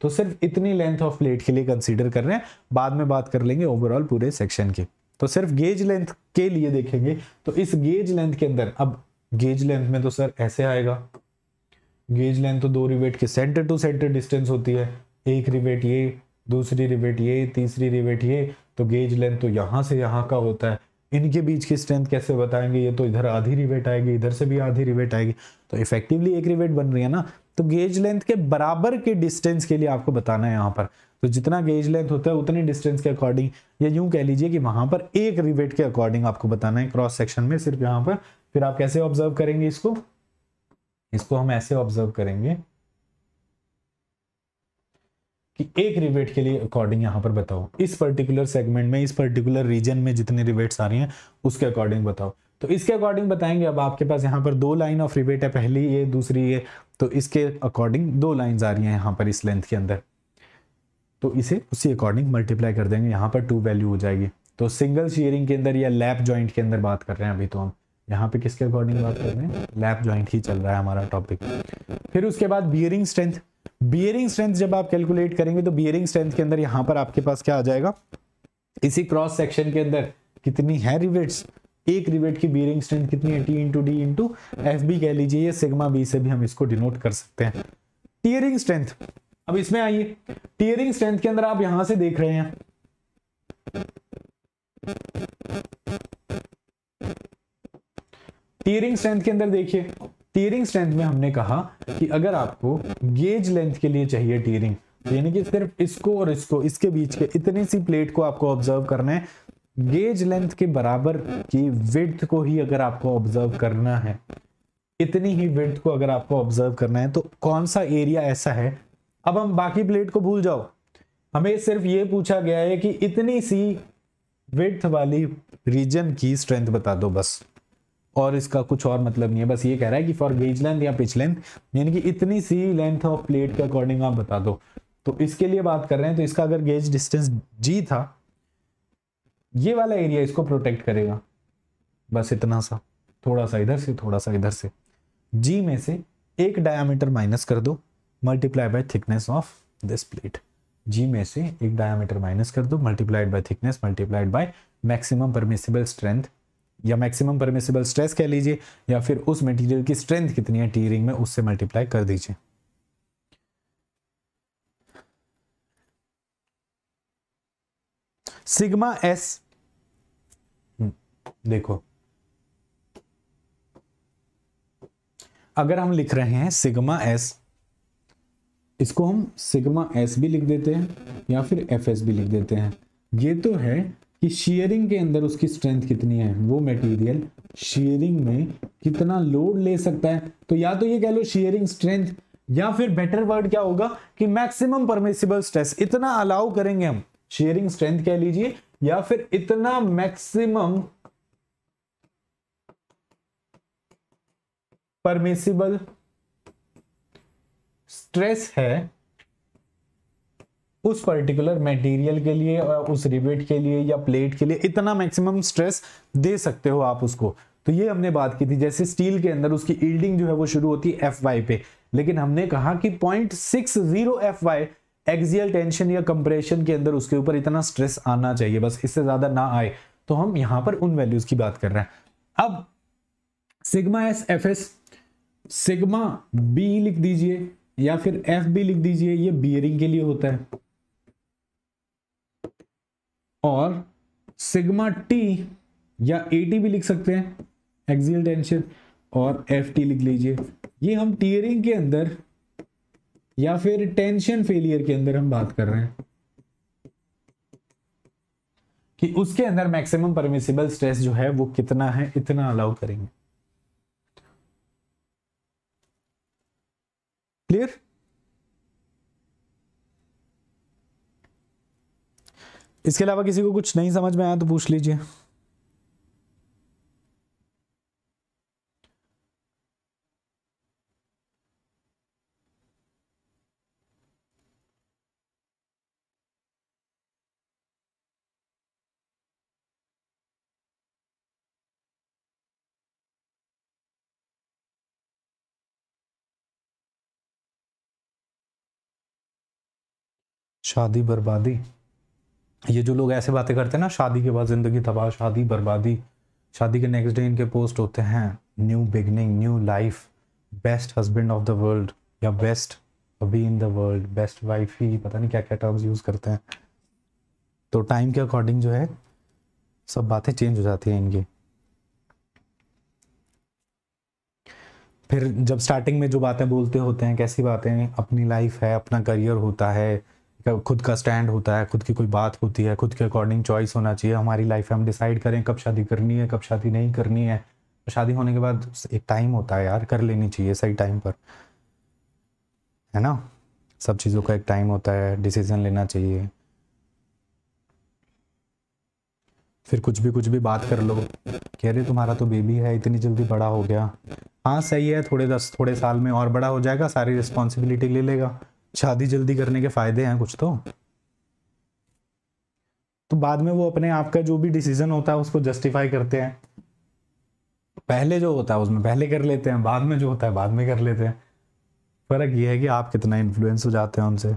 तो सिर्फ इतनी लेंथ ऑफ प्लेट के लिए कंसीडर कर रहे हैं बाद में बात कर लेंगे ओवरऑल पूरे सेक्शन की तो सिर्फ गेज लेंथ के लिए देखेंगे तो इस गेज लेंथ के अंदर अब गेज लेंथ में तो सर ऐसे आएगा गेज लेंथ तो दो रिवेट के सेंटर टू सेंटर डिस्टेंस होती है एक रिवेट ये दूसरी रिवेट ये तीसरी रिवेट ये तो गेज लेंथ तो यहां से यहां का होता है इनके बीच की स्ट्रेंथ कैसे बताएंगे ये तो इधर आधी रिवेट आएगी इधर से भी आधी रिवेट आएगी तो इफेक्टिवली एक रिवेट बन रही है ना तो गेज लेंथ के बराबर के डिस्टेंस के लिए आपको बताना है यहाँ पर तो जितना गेज लेंथ होता है उतनी डिस्टेंस के अकॉर्डिंग या यूं कह लीजिए कि वहां पर एक रिवेट के अकॉर्डिंग आपको बताना है क्रॉस सेक्शन में सिर्फ यहां पर फिर आप कैसे ऑब्जर्व करेंगे इसको इसको हम ऐसे ऑब्जर्व करेंगे कि एक रिवेट के लिए अकॉर्डिंग यहां पर बताओ इस पर्टिकुलर सेगमेंट में इस पर्टिकुलर रीजन में जितने रिवेट्स आ रही हैं उसके अकॉर्डिंग बताओ तो इसके अकॉर्डिंग बताएंगे अब आपके पास यहाँ पर दो लाइन ऑफ रिवेट है पहली ये दूसरी ये तो इसके अकॉर्डिंग दो लाइन्स आ रही हैं यहाँ पर इस लेंथ के अंदर तो इसे उसी अकॉर्डिंग मल्टीप्लाई कर देंगे यहाँ पर टू वैल्यू हो जाएगी तो सिंगल शेयरिंग के अंदर या लैप ज्वाइंट के अंदर बात कर रहे हैं अभी तो हम यहाँ पे किसके अकॉर्डिंग बात कर रहे हैं लैप ज्वाइंट ही चल रहा है हमारा टॉपिक फिर उसके बाद बियरिंग स्ट्रेंथ बियरिंग स्ट्रेंथ जब आप कैलकुलेट करेंगे तो बियरिंग स्ट्रेंथ के अंदर यहाँ पर आपके पास क्या आ जाएगा इसी क्रॉस सेक्शन के अंदर कितनी है रिवेट्स एक रिवेट की बियरिंग स्ट्रेंथ कितनी है T into D into F B कह लीजिए सिग्मा बी से भी हम इसको डिनोट कर सकते हैं टीयरिंग स्ट्रेंथ अब इसमें आइए टीयरिंग स्ट्रेंथ के अंदर आप यहां से देख रहे हैं टीयरिंग स्ट्रेंथ के अंदर देखिए टीयरिंग स्ट्रेंथ में हमने कहा कि अगर आपको गेज लेंथ के लिए चाहिए टीयरिंग यानी कि सिर्फ इसको और इसको इसके बीच के इतनी सी प्लेट को आपको ऑब्जर्व करना है गेज लेंथ के बराबर की विड्थ को ही अगर आपको ऑब्जर्व करना है इतनी ही विड्थ को अगर आपको ऑब्जर्व करना है तो कौन सा एरिया ऐसा है अब हम बाकी प्लेट को भूल जाओ हमें सिर्फ ये पूछा गया है कि इतनी सी विथ वाली रीजन की स्ट्रेंथ बता दो बस और इसका कुछ और मतलब नहीं है बस ये कह रहा है कि फॉर गेज लेंथ या पिच लेंथ यानी कि इतनी सी लेंथ ऑफ प्लेट के अकॉर्डिंग आप बता दो तो इसके लिए बात कर रहे हैं तो इसका अगर गेज डिस्टेंस जी था ये वाला एरिया इसको प्रोटेक्ट करेगा बस इतना सा थोड़ा सा इधर से थोड़ा सा इधर से जी में से एक डायामीटर माइनस कर दो multiply by thickness of this plate G में से एक डायमीटर माइनस कर दो multiplied by thickness multiplied by maximum permissible strength या मैक्सिमम परमिसिबल स्ट्रेस कह लीजिए या फिर उस मटेरियल की स्ट्रेंथ कितनी है टीयरिंग में उससे मल्टीप्लाई कर दीजिए सिग्मा हम्म, एस देखो अगर हम लिख रहे हैं सिग्मा एस इसको हम सिग्मा एस भी लिख देते हैं या फिर एफ एस भी लिख देते हैं ये तो है कि शेयरिंग के अंदर उसकी स्ट्रेंथ कितनी है वो मटेरियल शेयरिंग में कितना लोड ले सकता है तो या तो ये कह लो शेयरिंग स्ट्रेंथ या फिर बेटर वर्ड क्या होगा कि मैक्सिमम परमिसिबल स्ट्रेस इतना अलाउ करेंगे हम शेयरिंग स्ट्रेंथ कह लीजिए या फिर इतना मैक्सिमम परमिसिबल स्ट्रेस है उस पर्टिकुलर मटेरियल के लिए और उस रिबेट के लिए या प्लेट के लिए इतना मैक्सिमम स्ट्रेस दे सकते हो आप उसको तो ये हमने बात की थी जैसे स्टील के अंदर उसकी ईल्डिंग जो है वो शुरू होती है एफ वाई पे लेकिन हमने कहा कि point six zero F Y axial tension या कंप्रेशन के अंदर उसके ऊपर इतना स्ट्रेस आना चाहिए बस इससे ज्यादा ना आए तो हम यहां पर उन वैल्यूज की बात कर रहे हैं अब sigma S F S sigma B लिख दीजिए या फिर एफ भी लिख दीजिए ये बियरिंग के लिए होता है और सिग्मा टी या ए टी भी लिख सकते हैं एक्सियल टेंशन और एफ टी लिख लीजिए ये हम टीयरिंग के अंदर या फिर टेंशन फेलियर के अंदर हम बात कर रहे हैं कि उसके अंदर मैक्सिमम परमिसिबल स्ट्रेस जो है वो कितना है इतना अलाउ करेंगे क्लियर इसके अलावा किसी को कुछ नहीं समझ में आया तो पूछ लीजिए शादी बर्बादी ये जो लोग ऐसे बातें करते हैं ना शादी के बाद ज़िंदगी तबाह शादी बर्बादी शादी के नेक्स्ट डे इनके पोस्ट होते हैं new beginning new life best husband of the world या बेस्ट अभी in the world best wife ही पता नहीं क्या क्या टर्म्स यूज़ करते हैं तो टाइम के अकॉर्डिंग जो है सब बातें चेंज हो जाती हैं इनकी फिर जब स्टार्टिंग में जो बातें बोलते होते हैं कैसी बातें अपनी लाइफ है अपना करियर होता है खुद का स्टैंड होता है खुद की कोई बात होती है खुद के अकॉर्डिंग चॉइस होना चाहिए हमारी लाइफ में हम डिसाइड करें कब शादी करनी है कब शादी नहीं करनी है तो शादी होने के बाद एक टाइम होता है यार कर लेनी चाहिए सही टाइम पर है ना सब चीज़ों का एक टाइम होता है डिसीजन लेना चाहिए फिर कुछ भी कुछ भी बात कर लो कह रहे तुम्हारा तो बेबी है इतनी जल्दी बड़ा हो गया हाँ सही है थोड़े दस थोड़े साल में और बड़ा हो जाएगा सारी रिस्पॉन्सिबिलिटी ले लेगा ले शादी जल्दी करने के फायदे हैं कुछ तो तो बाद में वो अपने आप का जो भी डिसीजन होता है उसको जस्टिफाई करते हैं पहले जो होता है उसमें पहले कर लेते हैं बाद में जो होता है बाद में कर लेते हैं फर्क ये है कि आप कितना इन्फ्लुएंस हो जाते हैं उनसे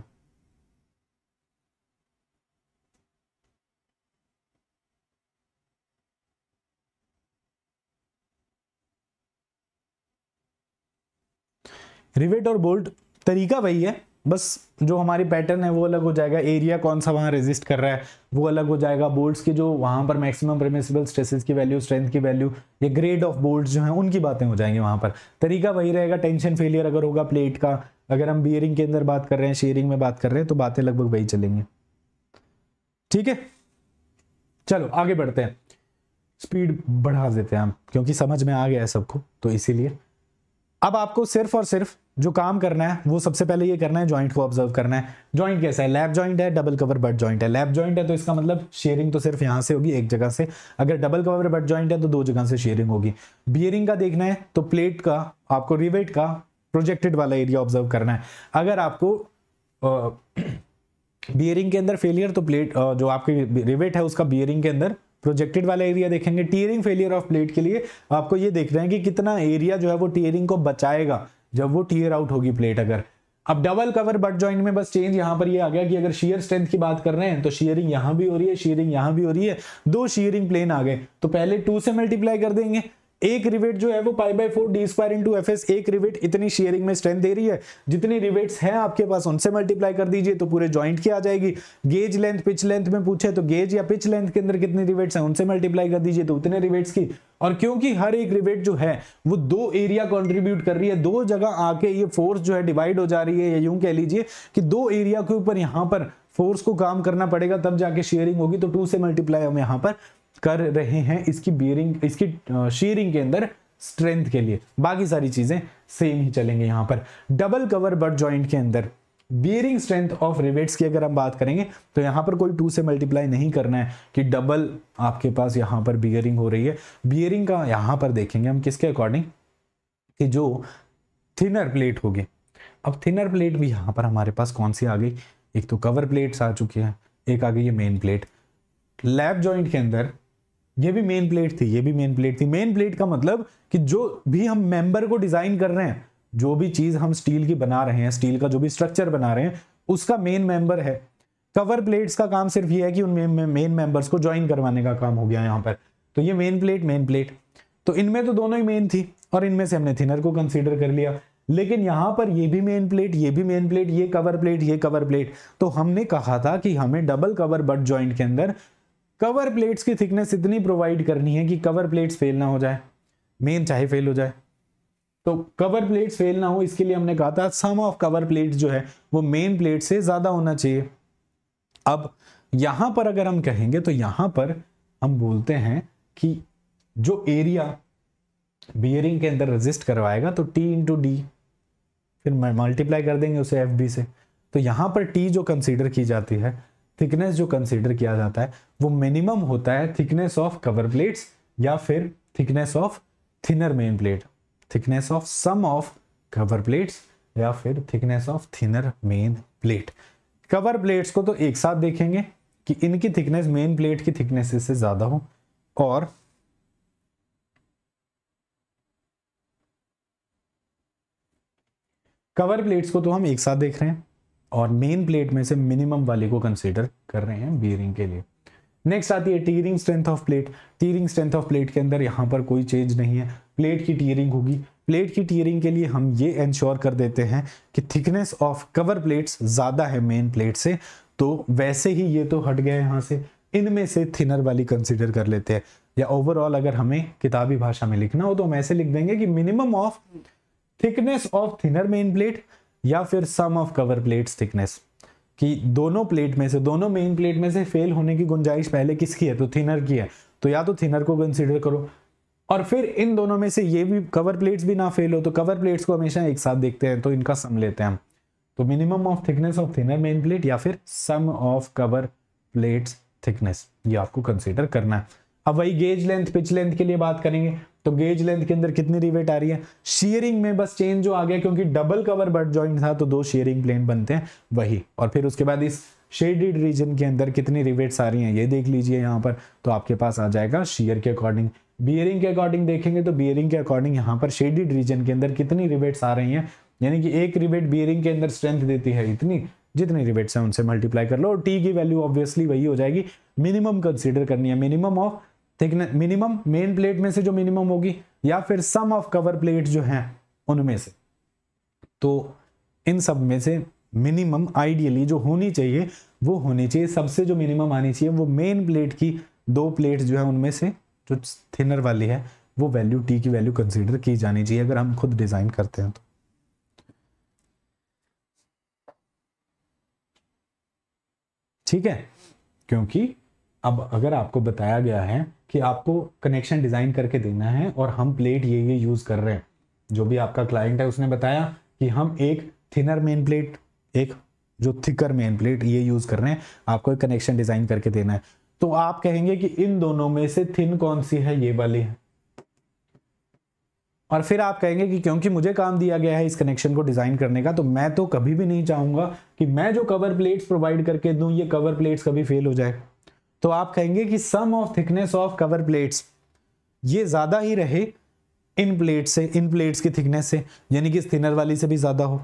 रिवेट और बोल्ट तरीका वही है बस जो हमारी पैटर्न है वो अलग हो जाएगा एरिया कौन सा वहाँ रेजिस्ट कर रहा है वो अलग हो जाएगा बोल्ट्स की जो वहाँ पर मैक्सिमम परमिसिबल स्ट्रेसेस की वैल्यू स्ट्रेंथ की वैल्यू या ग्रेड ऑफ बोल्ट्स जो हैं उनकी बातें हो जाएंगी वहाँ पर तरीका वही रहेगा टेंशन फेलियर अगर होगा प्लेट का अगर हम बियरिंग के अंदर बात कर रहे हैं शेयरिंग में बात कर रहे हैं तो बातें लगभग वही चलेंगी ठीक है चलो आगे बढ़ते हैं स्पीड बढ़ा देते हैं हम क्योंकि समझ में आ गया है सबको तो इसीलिए अब आपको सिर्फ और सिर्फ जो काम करना है वो सबसे पहले ये करना है जॉइंट को ऑब्जर्व करना है जॉइंट कैसा है लैब जॉइंट है डबल कवर बट जॉइंट है लैब जॉइंट है तो इसका मतलब शेयरिंग तो सिर्फ यहां से होगी एक जगह से अगर डबल कवर बट जॉइंट है तो दो जगह से शेयरिंग होगी बियरिंग का देखना है तो प्लेट का आपको रिवेट का प्रोजेक्टेड वाला एरिया ऑब्जर्व करना है अगर आपको बियरिंग के अंदर फेलियर तो प्लेट जो आपकी रिवेट है उसका बियरिंग के अंदर प्रोजेक्टेड वाला एरिया देखेंगे टीयरिंग फेलियर ऑफ प्लेट के लिए आपको ये देख रहे हैं कि कितना एरिया जो है वो टीयरिंग को बचाएगा जब वो टीयर आउट होगी प्लेट अगर अब डबल कवर बट ज्वाइंट में बस चेंज यहां पर ये यह आ गया कि अगर शेयर स्ट्रेंथ की बात कर रहे हैं तो शेयरिंग यहां भी हो रही है शेयरिंग यहां भी हो रही है दो शेयरिंग प्लेन आ गए तो पहले टू से मल्टीप्लाई कर देंगे एक रिवेट जो है वो pi by four D square into F S एक रिवेट इतनी शेयरिंग में स्ट्रेंथ दे रही है जितनी रिवेट्स हैं आपके पास उनसे मल्टीप्लाई कर दीजिए तो पूरे जॉइंट की आ जाएगी गेज लेंथ पिच लेंथ में पूछे तो गेज या पिच लेंथ के अंदर कितनी रिवेट्स हैं उनसे मल्टीप्लाई कर दीजिए तो उतने रिवेट्स की और क्योंकि हर एक रिवेट जो है वो दो एरिया कॉन्ट्रीब्यूट कर रही है दो जगह आके ये फोर्स जो है डिवाइड हो जा रही है या यूं कह लीजिए कि दो एरिया के ऊपर यहाँ पर फोर्स को काम करना पड़ेगा तब जाके शेयरिंग होगी तो टू से मल्टीप्लाई हम यहाँ पर कर रहे हैं इसकी बियरिंग इसकी शेयरिंग के अंदर स्ट्रेंथ के लिए बाकी सारी चीज़ें सेम ही चलेंगे यहां पर डबल कवर बट ज्वाइंट के अंदर बियरिंग स्ट्रेंथ ऑफ रिवेट्स की अगर हम बात करेंगे तो यहां पर कोई टू से मल्टीप्लाई नहीं करना है कि डबल आपके पास यहां पर बियरिंग हो रही है बियरिंग का यहां पर देखेंगे हम किसके अकॉर्डिंग कि जो थिनर प्लेट होगी अब थिनर प्लेट भी यहां पर हमारे पास कौन सी आ गई एक तो कवर प्लेट्स आ चुकी हैं एक आ गई है मेन प्लेट लैब जॉइंट के अंदर ये भी मेन प्लेट थी ये भी मेन प्लेट थी मेन प्लेट का मतलब कि जो भी हम मेंबर को डिजाइन कर रहे हैं जो भी चीज हम स्टील की बना रहे हैं स्टील का जो भी स्ट्रक्चर बना रहे हैं उसका मेन मेंबर है कवर प्लेट्स का काम सिर्फ ये है कि उनमें मेन मेंबर्स को ज्वाइन करवाने का काम हो गया यहाँ पर तो ये मेन प्लेट मेन प्लेट तो इनमें तो दोनों ही मेन थी और इनमें से हमने थिनर को कंसिडर कर लिया लेकिन यहां पर ये भी मेन प्लेट ये भी मेन प्लेट ये कवर प्लेट ये कवर प्लेट तो हमने कहा था कि हमें डबल कवर बट ज्वाइंट के अंदर कवर प्लेट्स की थिकनेस इतनी प्रोवाइड करनी है कि कवर प्लेट्स फेल ना हो जाए मेन चाहे फेल हो जाए तो कवर प्लेट्स फेल ना हो इसके लिए हमने कहा था सम ऑफ कवर प्लेट्स जो है वो मेन प्लेट से ज़्यादा होना चाहिए अब यहां पर अगर हम कहेंगे तो यहां पर हम बोलते हैं कि जो एरिया बियरिंग के अंदर रजिस्ट करवाएगा तो टी इंटू डी फिर मल्टीप्लाई कर देंगे उसे एफ बी से तो यहां पर टी जो कंसीडर की जाती है थिकनेस जो कंसिडर किया जाता है वो मिनिमम होता है थिकनेस ऑफ कवर प्लेट्स या फिर thickness of thinner main plate thickness of sum of cover plates या फिर thickness of thinner main plate cover plates को तो एक साथ देखेंगे कि इनकी थिकनेस मेन प्लेट की थिकनेस से ज्यादा हो और कवर प्लेट्स को तो हम एक साथ देख रहे हैं और मेन प्लेट में से मिनिमम वाले को कंसिडर कर रहे हैं बियरिंग के लिए नेक्स्ट आती है tearing strength of plate tearing strength of plate के अंदर यहाँ पर कोई चेंज नहीं है प्लेट की टीयरिंग होगी प्लेट की टीयरिंग के लिए हम ये इंश्योर कर देते हैं कि थिकनेस ऑफ कवर प्लेट्स ज़्यादा है मेन प्लेट से तो वैसे ही ये तो हट गए यहाँ से इनमें से थिनर वाली कंसिडर कर लेते हैं या ओवरऑल अगर हमें किताबी भाषा में लिखना हो तो हम ऐसे लिख देंगे कि minimum of thickness of thinner main plate या फिर sum of cover plates thickness कि दोनों प्लेट में से दोनों मेन प्लेट में से फेल होने की गुंजाइश पहले किसकी है तो थिनर की है तो या तो थिनर को कंसिडर करो और फिर इन दोनों में से ये भी कवर प्लेट्स भी ना फेल हो तो कवर प्लेट्स को हमेशा एक साथ देखते हैं तो इनका सम लेते हैं हम तो minimum of thickness of thinner main plate या फिर sum of cover plates thickness ये आपको कंसिडर करना है अब वही गेज लेंथ पिच लेंथ के लिए बात करेंगे तो गेज लेंथ के अंदर कितनी रिवेट आ रही है शेयरिंग में बस चेंज जो आ गया क्योंकि डबल कवर बट ज्वाइंट था तो दो शेयरिंग प्लेन बनते हैं वही और फिर उसके बाद इस शेडेड रीजन के अंदर कितनी रिवेट्स आ रही हैं ये देख लीजिए यहाँ पर तो आपके पास आ जाएगा शेयर के अकॉर्डिंग बियरिंग के अकॉर्डिंग देखेंगे तो बियरिंग के अकॉर्डिंग यहाँ पर शेडेड रीजन के अंदर कितनी रिवेट्स आ रही है यानी कि एक रिवेट बियरिंग के अंदर स्ट्रेंथ देती है इतनी जितनी रिवेट्स हैं उनसे मल्टीप्लाई कर लो और टी की वैल्यू ऑब्वियसली वही हो जाएगी मिनिमम कंसिडर करनी है minimum of thickness minimum main plate में से जो मिनिमम होगी या फिर सम ऑफ कवर प्लेट जो हैं उनमें से तो इन सब में से मिनिमम आइडियली जो होनी चाहिए वो होनी चाहिए सबसे जो मिनिमम आनी चाहिए वो मेन प्लेट की दो प्लेट जो है उनमें से जो थिनर वाली है वो वैल्यू टी की वैल्यू कंसीडर की जानी चाहिए अगर हम खुद डिजाइन करते हैं तो ठीक है क्योंकि अब अगर आपको बताया गया है कि आपको कनेक्शन डिज़ाइन करके देना है और हम प्लेट ये ये यूज़ कर रहे हैं जो भी आपका क्लाइंट है उसने बताया कि हम एक थिनर मेन प्लेट एक जो थिकर मेन प्लेट ये यूज़ कर रहे हैं आपको एक कनेक्शन डिज़ाइन करके देना है तो आप कहेंगे कि इन दोनों में से थिन कौन सी है ये वाली है और फिर आप कहेंगे कि क्योंकि मुझे काम दिया गया है इस कनेक्शन को डिज़ाइन करने का तो मैं तो कभी भी नहीं चाहूँगा कि मैं जो कवर प्लेट्स प्रोवाइड करके दूँ ये कवर प्लेट्स कभी फेल हो जाए तो आप कहेंगे कि sum of thickness of cover plates ये ज़्यादा ही रहे इन प्लेट से इन प्लेट्स की थिकनेस से यानी कि थिनर वाली से भी ज़्यादा हो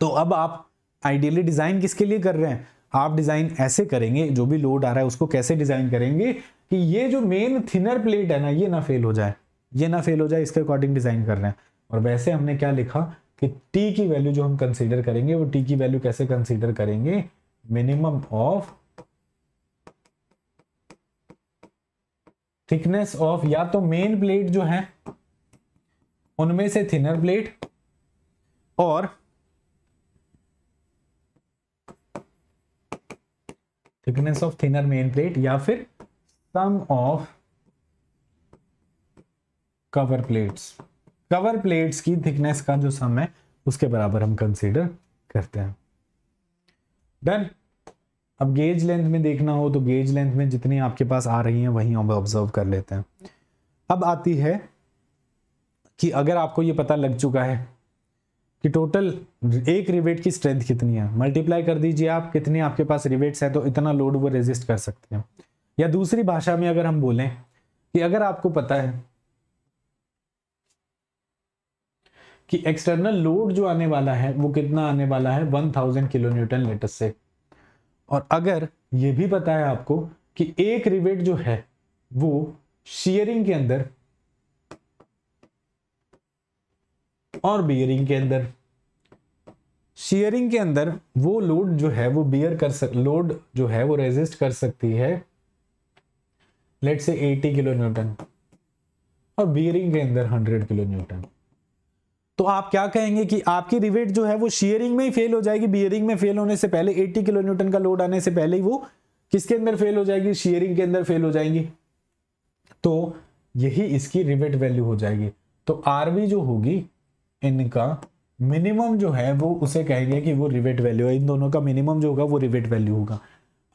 तो अब आप आइडियली डिज़ाइन किसके लिए कर रहे हैं आप डिज़ाइन ऐसे करेंगे जो भी लोड आ रहा है उसको कैसे डिज़ाइन करेंगे कि ये जो मेन थिनर प्लेट है ना ये ना फेल हो जाए ये ना फेल हो जाए इसके अकॉर्डिंग डिज़ाइन कर रहे हैं और वैसे हमने क्या लिखा कि टी की वैल्यू जो हम कंसीडर करेंगे वो टी की वैल्यू कैसे कंसीडर करेंगे मिनिमम ऑफ थिकनेस ऑफ या तो मेन प्लेट जो है उनमें से थिनर प्लेट और thickness of thinner main plate या फिर sum of cover plates cover plates की थिकनेस का जो सम है उसके बराबर हम कंसीडर करते हैं डन अब गेज लेंथ में देखना हो तो गेज लेंथ में जितनी आपके पास आ रही हैं वहीं ऑब्जर्व कर लेते हैं अब आती है कि अगर आपको ये पता लग चुका है कि टोटल एक रिवेट की स्ट्रेंथ कितनी है मल्टीप्लाई कर दीजिए आप कितने आपके पास रिवेट्स हैं तो इतना लोड वो रेजिस्ट कर सकते हैं या दूसरी भाषा में अगर हम बोलें कि अगर आपको पता है कि एक्सटर्नल लोड जो आने वाला है वो कितना आने वाला है 1000 किलो न्यूटन लीटर से और अगर ये भी पता है आपको कि एक रिवेट जो है वो शेयरिंग के अंदर और बियरिंग के अंदर शेयरिंग के अंदर वो लोड जो है वो बियर कर सक लोड जो है वो रेजिस्ट कर सकती है लेट से 80 किलो न्यूटन और बियरिंग के अंदर 100 किलो न्यूटन तो आप क्या कहेंगे कि आपकी रिवेट जो है वो शेयरिंग में ही फेल हो जाएगी बियरिंग में फेल होने से पहले 80 किलो न्यूटन का लोड आने से पहले ही वो किसके अंदर फेल हो जाएगी शेयरिंग के अंदर फेल हो जाएंगी तो यही इसकी रिवेट वैल्यू हो जाएगी तो आरवी जो होगी इनका मिनिमम जो है वो उसे कहेंगे कि वो रिवेट वैल्यू है इन दोनों का मिनिमम जो होगा वो रिवेट वैल्यू होगा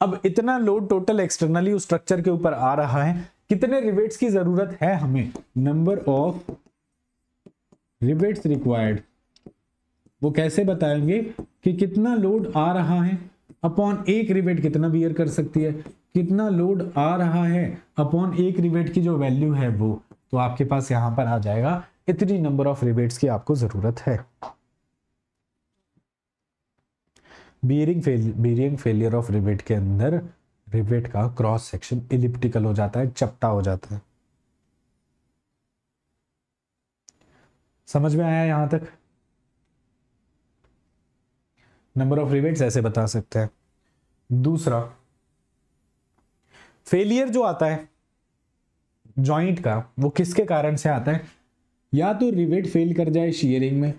अब इतना लोड टोटल एक्सटर्नली उस स्ट्रक्चर के ऊपर आ रहा है कितने रिवेट्स की जरूरत है हमें नंबर ऑफ रिबेट्स रिक्वायर्ड वो कैसे बताएंगे कि कितना लोड आ रहा है अपॉन एक रिबेट कितना बियर कर सकती है कितना लोड आ रहा है अपॉन एक रिबेट की जो वैल्यू है वो तो आपके पास यहां पर आ जाएगा इतनी नंबर ऑफ रिबेट्स की आपको ज़रूरत है bearing fail bearing failure of rivet के अंदर रिबेट का क्रॉस सेक्शन इलिप्टिकल हो जाता है चपटा हो जाता है समझ में आया यहां तक नंबर ऑफ रिवेट्स ऐसे बता सकते हैं दूसरा फेलियर जो आता है जॉइंट का वो किसके कारण से आता है या तो रिवेट फेल कर जाए शेयरिंग में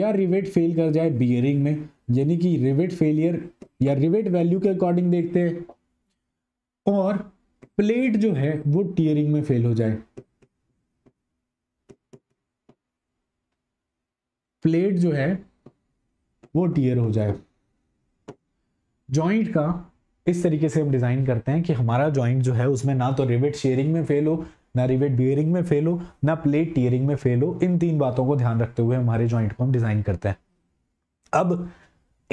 या रिवेट फेल कर जाए बियरिंग में यानी कि रिवेट फेलियर या रिवेट वैल्यू के अकॉर्डिंग देखते हैं और प्लेट जो है वो टीयरिंग में फेल हो जाए प्लेट जो है वो टीयर हो जाए जॉइंट का इस तरीके से हम डिज़ाइन करते हैं कि हमारा जॉइंट जो है उसमें ना तो रिवेट शेयरिंग में फेल हो ना रिवेट बियरिंग में फेल हो ना प्लेट टीयरिंग में फेल हो इन तीन बातों को ध्यान रखते हुए हमारे जॉइंट को हम डिज़ाइन करते हैं अब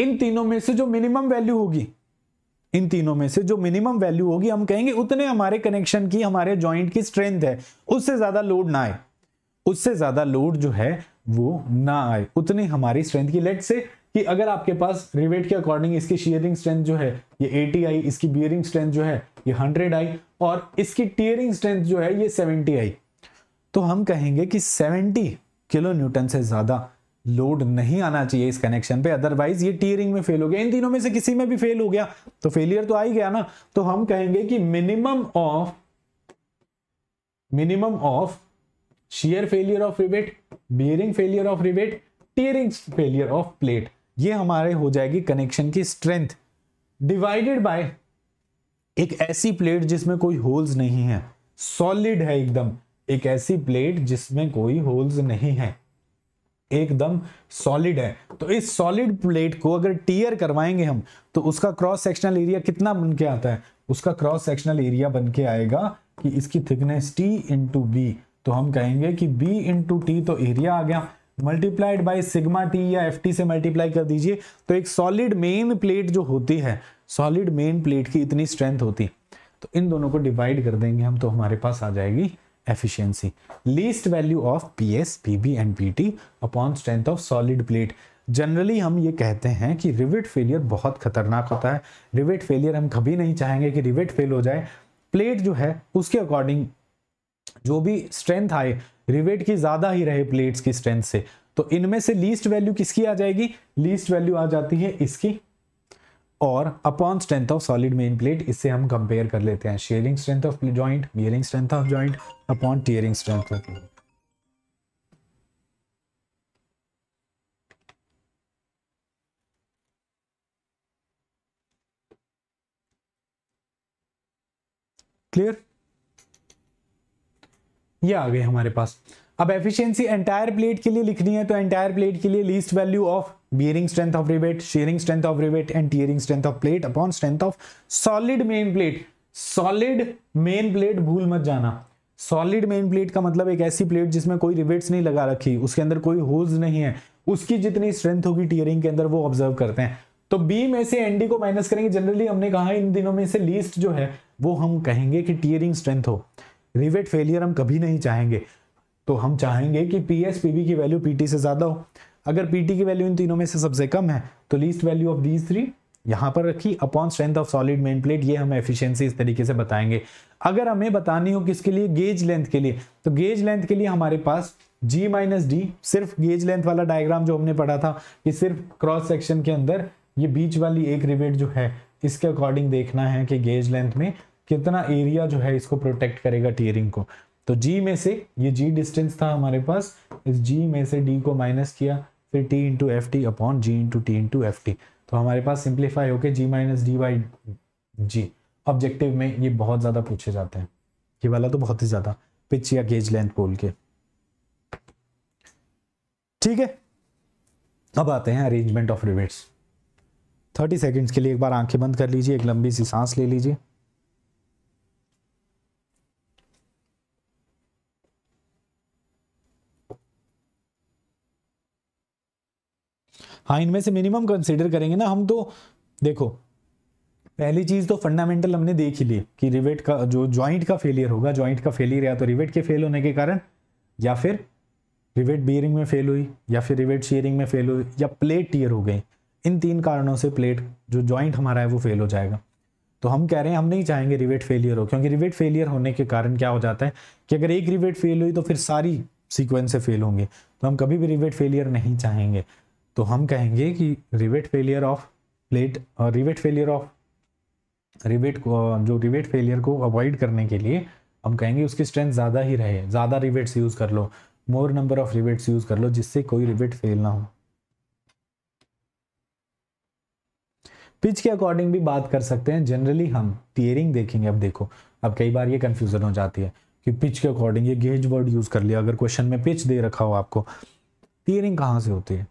इन तीनों में से जो मिनिमम वैल्यू होगी इन तीनों में से जो मिनिमम वैल्यू होगी हम कहेंगे उतने हमारे कनेक्शन की हमारे जॉइंट की स्ट्रेंथ है उससे ज्यादा लोड ना आए उससे ज्यादा लोड जो है वो ना आए उतनी हमारी स्ट्रेंथ की लेट से कि अगर आपके पास रिवेट के अकॉर्डिंग इसकी शेयरिंग स्ट्रेंथ जो है ये 80 आई इसकी बियरिंग स्ट्रेंथ जो है ये 100 आई और इसकी टीयरिंग स्ट्रेंथ जो है ये 70 आई तो हम कहेंगे कि 70 किलो न्यूटन से ज़्यादा लोड नहीं आना चाहिए इस कनेक्शन पे अदरवाइज ये टीयरिंग में फेल हो गया इन तीनों में से किसी में भी फेल हो गया तो फेलियर तो आ ही गया ना तो हम कहेंगे कि minimum of minimum of shear failure of rivet bearing failure of rivet tearing failure of plate ये हमारे हो जाएगी कनेक्शन की स्ट्रेंथ डिवाइडेड बाय एक ऐसी प्लेट जिसमें कोई होल्स नहीं है सॉलिड है एकदम एक ऐसी प्लेट जिसमें कोई होल्स नहीं है एकदम सॉलिड है तो इस सॉलिड प्लेट को अगर टीयर करवाएंगे हम तो उसका क्रॉस सेक्शनल एरिया कितना बन के आता है उसका क्रॉस सेक्शनल एरिया बन के आएगा कि इसकी थिकनेस टी इंटू बी तो हम कहेंगे कि बी इंटू टी तो एरिया आ गया मल्टीप्लाइड बाय सिग्मा टी या एफ टी से मल्टीप्लाई कर दीजिए तो एक सॉलिड मेन प्लेट जो होती है सॉलिड मेन प्लेट की इतनी स्ट्रेंथ होती है तो इन दोनों को डिवाइड कर देंगे हम तो हमारे पास आ जाएगी efficiency least value of P S P B and P T upon strength of solid plate generally हम ये कहते हैं कि रिवेट फेलियर बहुत खतरनाक होता है रिवेट फेलियर हम कभी नहीं चाहेंगे कि रिवेट फेल हो जाए प्लेट जो है उसके अकॉर्डिंग जो भी स्ट्रेंथ आए रिवेट की ज़्यादा ही रहे प्लेट्स की स्ट्रेंथ से तो इनमें से लीस्ट वैल्यू किसकी आ जाएगी लीस्ट वैल्यू आ जाती है इसकी और upon strength of solid main plate इससे हम कंपेयर कर लेते हैं shearing strength of joint bearing strength of joint upon tearing strength of clear ये आ गए हमारे पास अब एफिशिएंसी एंटायर प्लेट के लिए लिखनी है तो एंटायर प्लेट के लिए least value of bearing strength of rivet shearing strength of rivet and tearing strength of plate upon strength of solid main plate solid main plate भूल मत जाना सॉलिड मेन प्लेट का मतलब एक ऐसी प्लेट जिसमें कोई रिवेट्स नहीं लगा रखी उसके अंदर कोई होल्स नहीं है उसकी जितनी स्ट्रेंथ होगी टीयरिंग के अंदर वो ऑब्जर्व करते हैं तो बी में से एनडी को माइनस करेंगे जनरली हमने कहा इन दिनों में से लीस्ट जो है वो हम कहेंगे कि टीयरिंग स्ट्रेंथ हो रिवेट फेलियर हम कभी नहीं चाहेंगे तो हम चाहेंगे कि पी एस पी बी की वैल्यू पी टी से ज़्यादा हो अगर पी टी की वैल्यू इन तीनों में से सबसे कम है तो least value of these three यहाँ पर रखी upon strength of solid main plate ये हम एफिशिएंसी इस तरीके से बताएंगे अगर हमें बतानी हो किसके लिए गेज लेंथ के लिए तो गेज लेंथ के लिए हमारे पास G माइनस डी सिर्फ गेज लेंथ वाला डायग्राम जो हमने पढ़ा था कि सिर्फ क्रॉस सेक्शन के अंदर ये बीच वाली एक रिवेट जो है इसके अकॉर्डिंग देखना है कि गेज लेंथ में कितना एरिया जो है इसको प्रोटेक्ट करेगा टीयरिंग को तो जी में से ये जी डिस्टेंस था हमारे पास इस जी में से डी को माइनस किया फिर T into F T upon G into T into F T तो हमारे पास सिंप्लीफाई होके G minus D by G objective में ये बहुत ज़्यादा पूछे जाते हैं ये वाला तो बहुत ही ज़्यादा पिच या गेज लेंथ बोल के ठीक है अब आते हैं arrangement of rivets thirty seconds के लिए एक बार आंखें बंद कर लीजिए एक लंबी सी सांस ले लीजिए हाँ इनमें से मिनिमम कंसिडर करेंगे ना हम तो देखो पहली चीज़ तो फंडामेंटल हमने देख ही ली कि रिवेट का जो ज्वाइंट का फेलियर होगा ज्वाइंट का फेलियर या तो रिवेट के फेल होने के कारण या फिर रिवेट बियरिंग में फेल हुई या फिर रिवेट शेयरिंग में फेल हुई या प्लेट टीयर हो गई इन तीन कारणों से प्लेट जो ज्वाइंट हमारा है वो फेल हो जाएगा तो हम कह रहे हैं हम नहीं चाहेंगे रिवेट फेलियर हो क्योंकि रिवेट फेलियर होने के कारण क्या हो जाता है कि अगर एक रिवेट फेल हुई तो फिर सारी सीक्वेंस से फेल होंगे तो हम कभी भी रिवेट फेलियर नहीं चाहेंगे तो हम कहेंगे कि rivet failure of plate rivet failure of rivet को uh, जो रिवेट फेलियर को अवॉइड करने के लिए हम कहेंगे उसकी स्ट्रेंथ ज़्यादा ही रहे ज़्यादा रिवेट्स यूज़ कर लो more number of rivets use कर लो जिससे कोई रिवेट फेल ना हो पिच के अकॉर्डिंग भी बात कर सकते हैं जनरली हम टीयरिंग देखेंगे अब देखो अब कई बार ये कन्फ्यूज़न हो जाती है कि पिच के अकॉर्डिंग ये गेज वर्ड यूज़ कर लिया अगर क्वेश्चन में पिच दे रखा हो आपको टीयरिंग कहाँ से होती है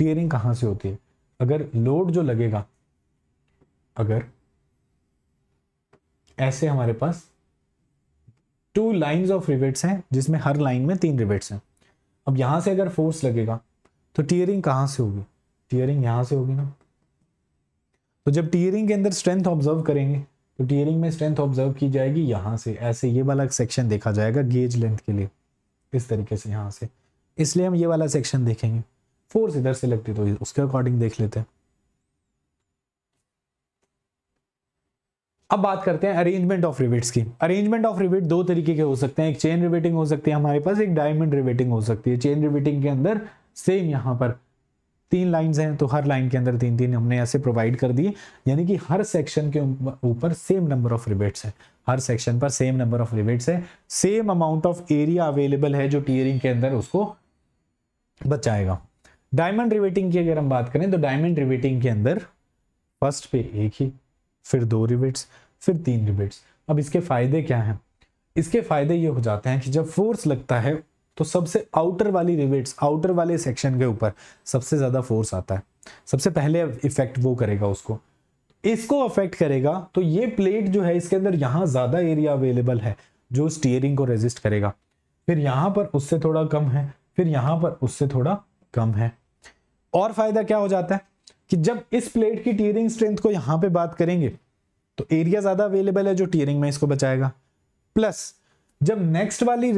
टीयरिंग कहां से होती है अगर लोड जो लगेगा अगर ऐसे हमारे पास टू लाइंस ऑफ रिवेट्स हैं जिसमें हर लाइन में तीन रिवेट्स हैं अब यहां से अगर फोर्स लगेगा तो टीयरिंग कहां से होगी टीयरिंग यहां से होगी ना तो जब टीयरिंग के अंदर स्ट्रेंथ ऑब्जर्व करेंगे तो टीयरिंग में स्ट्रेंथ ऑब्जर्व की जाएगी यहां से ऐसे ये वाला सेक्शन देखा जाएगा गेज लेंथ के लिए इस तरीके से यहां से इसलिए हम ये वाला सेक्शन देखेंगे फोर्स इधर से लगती तो उसके अकॉर्डिंग देख लेते हैं अब बात करते हैं अरेंजमेंट ऑफ रिवेट्स की अरेंजमेंट ऑफ रिवेट दो तरीके के हो सकते हैं एक चेन रिवेटिंग हो सकती है हमारे पास एक डायमंड रिवेटिंग हो सकती है चेन रिवेटिंग के अंदर सेम यहां पर तीन लाइंस हैं तो हर लाइन के अंदर तीन तीन हमने ऐसे प्रोवाइड कर दिए यानी कि हर सेक्शन के ऊपर सेम नंबर ऑफ रिबेट्स है हर सेक्शन पर सेम नंबर ऑफ रिबेट्स है same amount of area available है जो टीयरिंग के अंदर उसको बचाएगा डायमंड रिवेटिंग की अगर हम बात करें तो डायमंड रिवेटिंग के अंदर फर्स्ट पे एक ही फिर दो रिवेट्स फिर तीन रिवेट्स अब इसके फायदे क्या हैं इसके फायदे ये हो जाते हैं कि जब फोर्स लगता है तो सबसे आउटर वाली रिवेट्स आउटर वाले सेक्शन के ऊपर सबसे ज़्यादा फोर्स आता है सबसे पहले इफेक्ट वो करेगा उसको इसको अफेक्ट करेगा तो ये प्लेट जो है इसके अंदर यहाँ ज़्यादा एरिया अवेलेबल है जो स्टीयरिंग को रेजिस्ट करेगा फिर यहाँ पर उससे थोड़ा कम है फिर यहाँ पर उससे थोड़ा कम है और फायदा क्या हो जाता है कि जब इस प्लेट की टीयरिंग स्ट्रेंथ को यहां पे बात करेंगे तो एरिया ज्यादा अवेलेबल है जो टीयरिंग में इसको बचाएगा प्लस जब नेक्स्ट वाली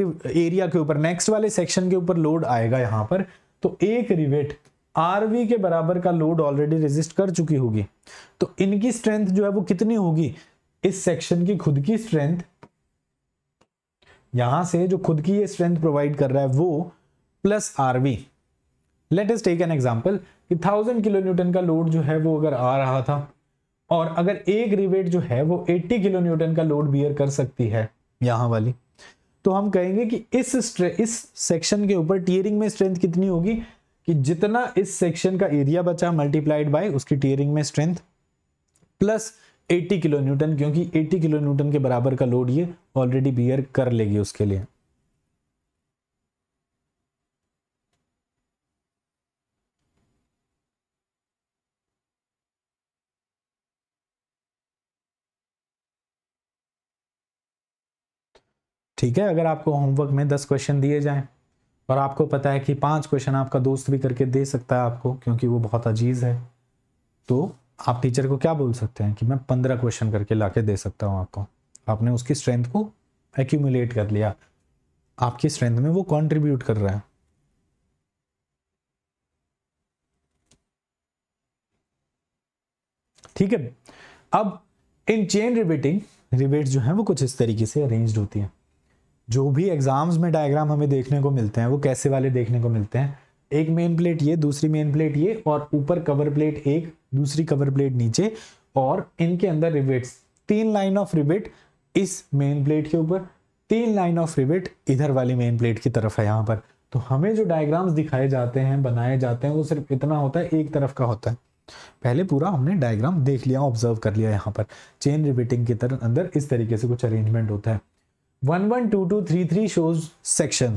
एरिया के ऊपर नेक्स्ट वाले सेक्शन के ऊपर लोड आएगा यहां पर तो एक रिवेट आरवी के बराबर का लोड ऑलरेडी रेजिस्ट कर चुकी होगी तो इनकी स्ट्रेंथ जो है वो कितनी होगी इस सेक्शन की खुद की स्ट्रेंथ यहां से जो खुद की ये स्ट्रेंथ प्रोवाइड कर रहा है वो plus R V let us take an example कि थाउजेंड किलो न्यूटन का लोड जो है वो अगर आ रहा था और अगर एक रिवेट जो है वो एट्टी किलो न्यूटन का लोड बियर कर सकती है यहाँ वाली तो हम कहेंगे कि इस इस सेक्शन के ऊपर टीयरिंग में स्ट्रेंथ कितनी होगी कि जितना इस सेक्शन का एरिया बचा मल्टीप्लाइड बाय उसकी टीयरिंग में स्ट्रेंथ प्लस 80 किलो न्यूटन क्योंकि 80 किलो न्यूटन के बराबर का लोड ये ऑलरेडी बियर कर लेगी उसके लिए ठीक है अगर आपको होमवर्क में दस क्वेश्चन दिए जाएं और आपको पता है कि पांच क्वेश्चन आपका दोस्त भी करके दे सकता है आपको क्योंकि वो बहुत अजीज है तो आप टीचर को क्या बोल सकते हैं कि मैं पंद्रह क्वेश्चन करके ला दे सकता हूँ आपको आपने उसकी स्ट्रेंथ को एक्यूमुलेट कर लिया आपकी स्ट्रेंथ में वो कॉन्ट्रीब्यूट कर रहा है ठीक है अब इन चेन रिबेटिंग रिबेट जो है वो कुछ इस तरीके से अरेंज्ड होती है जो भी एग्ज़ाम्स में डायग्राम हमें देखने को मिलते हैं वो कैसे वाले देखने को मिलते हैं एक मेन प्लेट ये दूसरी मेन प्लेट ये और ऊपर कवर प्लेट एक दूसरी कवर प्लेट नीचे और इनके अंदर रिवेट्स तीन लाइन ऑफ रिबिट इस मेन प्लेट के ऊपर तीन लाइन ऑफ रिबिट इधर वाली मेन प्लेट की तरफ है यहाँ पर तो हमें जो डायग्राम्स दिखाए जाते हैं बनाए जाते हैं वो सिर्फ इतना होता है एक तरफ का होता है पहले पूरा हमने डायग्राम देख लिया ऑब्जर्व कर लिया यहाँ पर चेन रिबिटिंग के तरह अंदर इस तरीके से कुछ अरेंजमेंट होता है one one two two three three shows section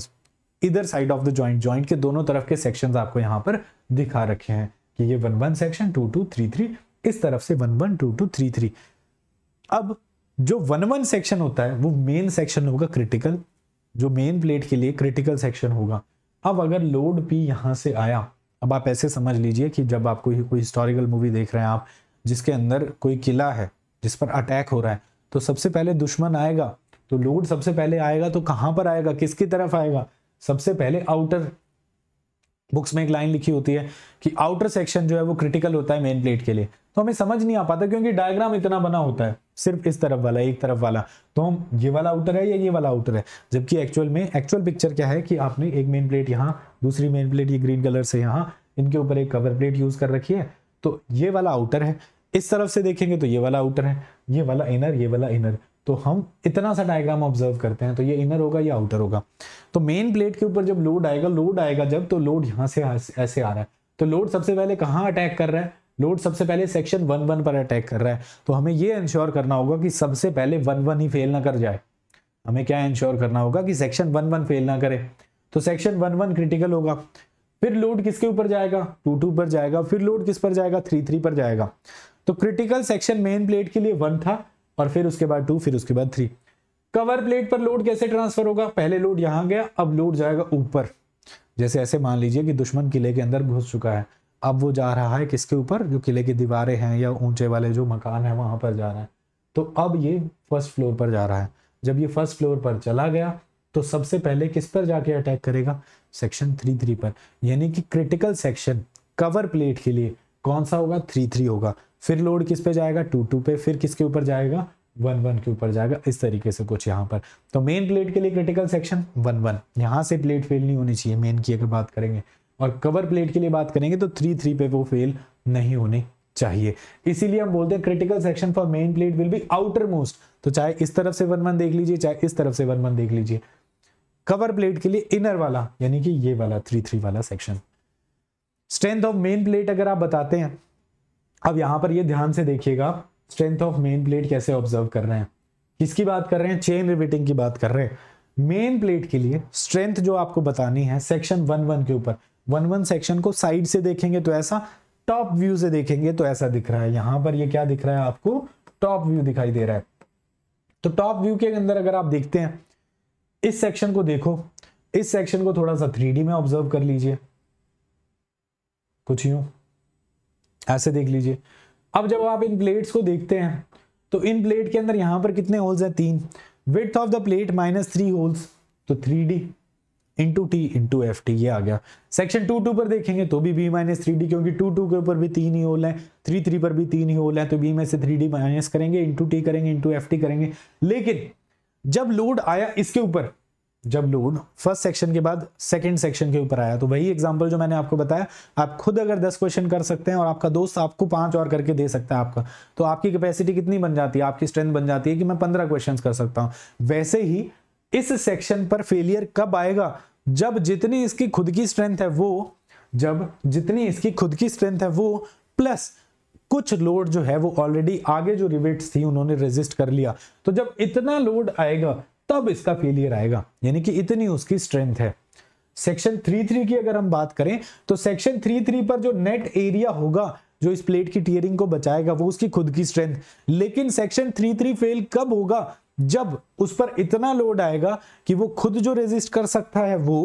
इधर side of the joint joint के दोनों तरफ के सेक्शन आपको यहां पर दिखा रखे हैं कि ये one one section two two three three इस तरफ से one one two two three three अब जो वन वन सेक्शन होता है वो मेन सेक्शन होगा क्रिटिकल जो मेन प्लेट के लिए क्रिटिकल सेक्शन होगा अब अगर लोड पी यहां से आया अब आप ऐसे समझ लीजिए कि जब आप कोई कोई हिस्टोरिकल मूवी देख रहे हैं आप जिसके अंदर कोई किला है जिस पर अटैक हो रहा है तो सबसे पहले दुश्मन आएगा तो लोड सबसे पहले आएगा तो कहां पर आएगा किसकी तरफ आएगा सबसे पहले आउटर बुक्स में एक लाइन लिखी होती है कि आउटर सेक्शन जो है वो क्रिटिकल होता है मेन प्लेट के लिए तो हमें समझ नहीं आ पाता क्योंकि डायग्राम इतना बना होता है सिर्फ इस तरफ वाला एक तरफ वाला तो हम ये वाला आउटर है या ये वाला आउटर है जबकि एक्चुअल में एक्चुअल पिक्चर क्या है कि आपने एक मेन प्लेट यहाँ दूसरी मेन प्लेट ये ग्रीन कलर से यहाँ इनके ऊपर एक कवर प्लेट यूज कर रखी है तो ये वाला आउटर है इस तरफ से देखेंगे तो ये वाला आउटर है ये वाला इनर ये वाला इनर तो हम इतना सा डायग्राम ऑब्जर्व करते हैं तो ये इनर होगा या आउटर होगा तो मेन प्लेट के ऊपर जब लोड आएगा लोड आएगा जब तो लोड यहाँ से ऐसे आ रहा है तो लोड सबसे पहले कहाँ अटैक कर रहा है लोड सबसे पहले सेक्शन वन वन पर अटैक कर रहा है तो हमें ये इंश्योर करना होगा कि सबसे पहले वन वन ही फेल ना कर जाए हमें क्या इंश्योर करना होगा कि सेक्शन वन वन फेल ना करे तो सेक्शन वन वन क्रिटिकल होगा फिर लोड किसके ऊपर जाएगा टू टू पर जाएगा फिर लोड किस पर जाएगा थ्री थ्री पर जाएगा तो क्रिटिकल सेक्शन मेन प्लेट के लिए वन था और फिर उसके बाद टू फिर उसके बाद थ्री कवर प्लेट पर लोड कैसे ट्रांसफर होगा पहले लोड यहाँ गया अब लोड जाएगा ऊपर जैसे ऐसे मान लीजिए कि दुश्मन किले के अंदर घुस चुका है अब वो जा रहा है किसके ऊपर जो किले की दीवारें हैं या ऊंचे वाले जो मकान है वहां पर जा रहा है तो अब ये फर्स्ट फ्लोर पर जा रहा है जब ये फर्स्ट फ्लोर पर चला गया तो सबसे पहले किस पर जाके अटैक करेगा सेक्शन थ्री थ्री पर यानी कि क्रिटिकल सेक्शन कवर प्लेट के लिए कौन सा होगा थ्री थ्री होगा फिर लोड किस पे जाएगा टू टू पे फिर किसके ऊपर जाएगा वन वन के ऊपर जाएगा इस तरीके से कुछ यहाँ पर तो मेन प्लेट के लिए क्रिटिकल सेक्शन वन वन यहाँ से प्लेट फेल नहीं होनी चाहिए मेन की अगर बात करेंगे और कवर प्लेट के लिए बात करेंगे तो थ्री थ्री पे वो फेल नहीं होने चाहिए इसीलिए हम बोलते हैं critical section for main plate will be outermost तो चाहे इस तरफ से वन वन देख लीजिए चाहे इस तरफ से वन वन देख लीजिए कवर प्लेट के लिए इनर वाला यानी कि ये वाला थ्री थ्री वाला section strength of main plate अगर आप बताते हैं अब यहां पर ये ध्यान से देखिएगा स्ट्रेंथ ऑफ मेन प्लेट कैसे ऑब्जर्व कर रहे हैं किसकी बात कर रहे हैं चेन रिविटिंग की बात कर रहे हैं मेन प्लेट के लिए स्ट्रेंथ जो आपको बतानी है सेक्शन वन वन के ऊपर वन वन सेक्शन को साइड से देखेंगे तो ऐसा टॉप व्यू से देखेंगे तो ऐसा दिख रहा है यहां पर ये क्या दिख रहा है आपको टॉप व्यू दिखाई दे रहा है तो टॉप व्यू के अंदर अगर आप देखते हैं इस सेक्शन को देखो इस सेक्शन को थोड़ा सा थ्री में ऑब्जर्व कर लीजिए कुछ यूं ऐसे देख लीजिए अब जब आप इन प्लेट्स को देखते हैं तो इन प्लेट के अंदर यहाँ पर कितने होल्स हैं तीन width of the plate minus three holes तो three D into T into F T ये आ गया सेक्शन टू टू पर देखेंगे तो भी बी माइनस थ्री डी क्योंकि टू टू के ऊपर भी तीन ही होल है थ्री थ्री पर भी तीन ही होल है तो बी में से थ्री डी माइनस करेंगे इंटू टी करेंगे इंटू एफ टी करेंगे लेकिन जब लोड आया इसके ऊपर जब लोड फर्स्ट सेक्शन के बाद सेकंड सेक्शन के ऊपर आया तो वही एग्जांपल जो मैंने आपको बताया आप खुद अगर दस क्वेश्चन कर सकते हैं और आपका दोस्त आपको पांच और करके दे सकता है आपका तो आपकी कैपेसिटी कितनी बन जाती है आपकी स्ट्रेंथ बन जाती है कि मैं पंद्रह क्वेश्चन कर सकता हूं वैसे ही इस सेक्शन पर फेलियर कब आएगा जब जितनी इसकी खुद की स्ट्रेंथ है वो जब जितनी इसकी खुद की स्ट्रेंथ है वो प्लस कुछ लोड जो है वो ऑलरेडी आगे जो रिवेट्स थी उन्होंने रेजिस्ट कर लिया तो जब इतना लोड आएगा तब इसका फेलियर आएगा यानी कि इतनी उसकी स्ट्रेंथ है सेक्शन थ्री थ्री की अगर हम बात करें तो सेक्शन थ्री थ्री पर जो नेट एरिया होगा जो इस प्लेट की टीयरिंग को बचाएगा वो उसकी खुद की स्ट्रेंथ लेकिन सेक्शन थ्री थ्री फेल कब होगा जब उस पर इतना लोड आएगा कि वो खुद जो रेजिस्ट कर सकता है वो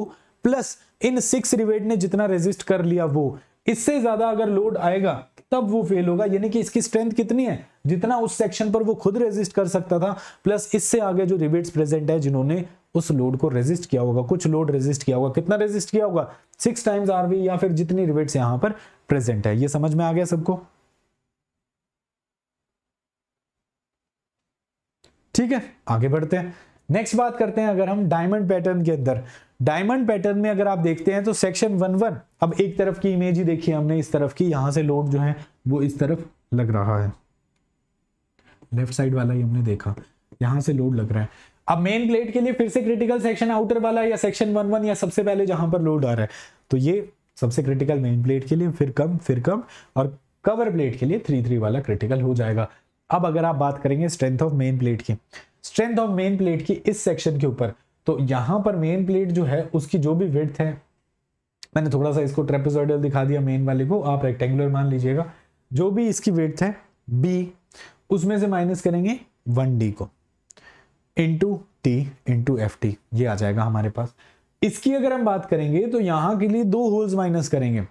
प्लस इन सिक्स रिवेट ने जितना रेजिस्ट कर लिया वो इससे ज्यादा अगर लोड आएगा तब वो फेल होगा यानी कि इसकी स्ट्रेंथ कितनी है जितना उस सेक्शन पर वो खुद रेजिस्ट कर सकता था प्लस इससे आगे जो रिबेट्स प्रेजेंट है जिन्होंने उस लोड को रेजिस्ट किया होगा कुछ लोड रेजिस्ट किया होगा कितना रेजिस्ट किया होगा सिक्स टाइम्स आरवी या फिर जितनी रिबेट्स यहां पर प्रेजेंट है ये समझ में आ गया सबको ठीक है आगे बढ़ते हैं नेक्स्ट बात करते हैं अगर हम डायमंड पैटर्न के अंदर डायमंड पैटर्न में अगर आप देखते हैं तो सेक्शन वन वन अब एक तरफ की इमेज ही देखी हमने इस तरफ की यहां से लोड जो है वो इस तरफ लग रहा है लेफ्ट साइड वाला ही हमने देखा यहां से लोड लग रहा है अब मेन प्लेट के लिए फिर से क्रिटिकल सेक्शन आउटर वाला या सेक्शन वन वन या सबसे पहले जहां पर लोड आ रहा है तो ये सबसे क्रिटिकल मेन प्लेट के लिए फिर कम फिर कम और कवर प्लेट के लिए थ्री थ्री वाला क्रिटिकल हो जाएगा अब अगर आप बात करेंगे स्ट्रेंथ ऑफ मेन प्लेट की स्ट्रेंथ ऑफ मेन प्लेट की इस सेक्शन के ऊपर तो यहां पर मेन प्लेट जो है उसकी जो भी विथ है मैंने थोड़ा सा इसको ट्रेपेजॉइडल दिखा दिया मेन वाले को आप रेक्टेंगुलर मान लीजिएगा जो भी इसकी विथ है बी उसमें से माइनस करेंगे वन डी को into T into F T ये आ जाएगा हमारे पास इसकी अगर हम बात करेंगे तो यहां के लिए दो होल्स माइनस करेंगे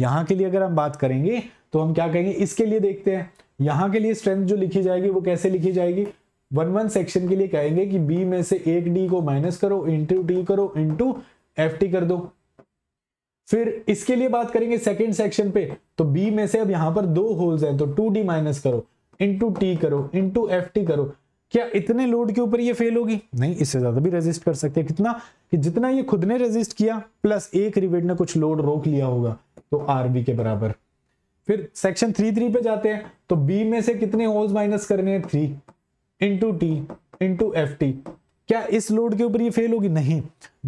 यहां के लिए अगर हम बात करेंगे तो हम क्या कहेंगे इसके लिए देखते हैं यहां के लिए स्ट्रेंथ जो लिखी जाएगी वो कैसे लिखी जाएगी वन वन सेक्शन के लिए कहेंगे कि बी में से एक डी को माइनस करो इंटू टी करो इंटू एफ टी कर दो फिर इसके लिए बात करेंगे सेकेंड सेक्शन पे तो बी में से अब यहां पर दो होल्स हैं तो टू डी माइनस करो इंटू टी करो इंटू एफ टी करो क्या इतने लोड के ऊपर ये फेल होगी नहीं इससे ज्यादा भी रेजिस्ट कर सकते हैं कितना कि जितना ये खुद ने रेजिस्ट किया प्लस एक रिवेट ने कुछ लोड रोक लिया होगा तो आरबी के बराबर फिर सेक्शन थ्री थ्री पे जाते हैं तो बी में से कितने होल्स माइनस करने हैं three into T into F T क्या इस लोड के ऊपर ये फेल होगी नहीं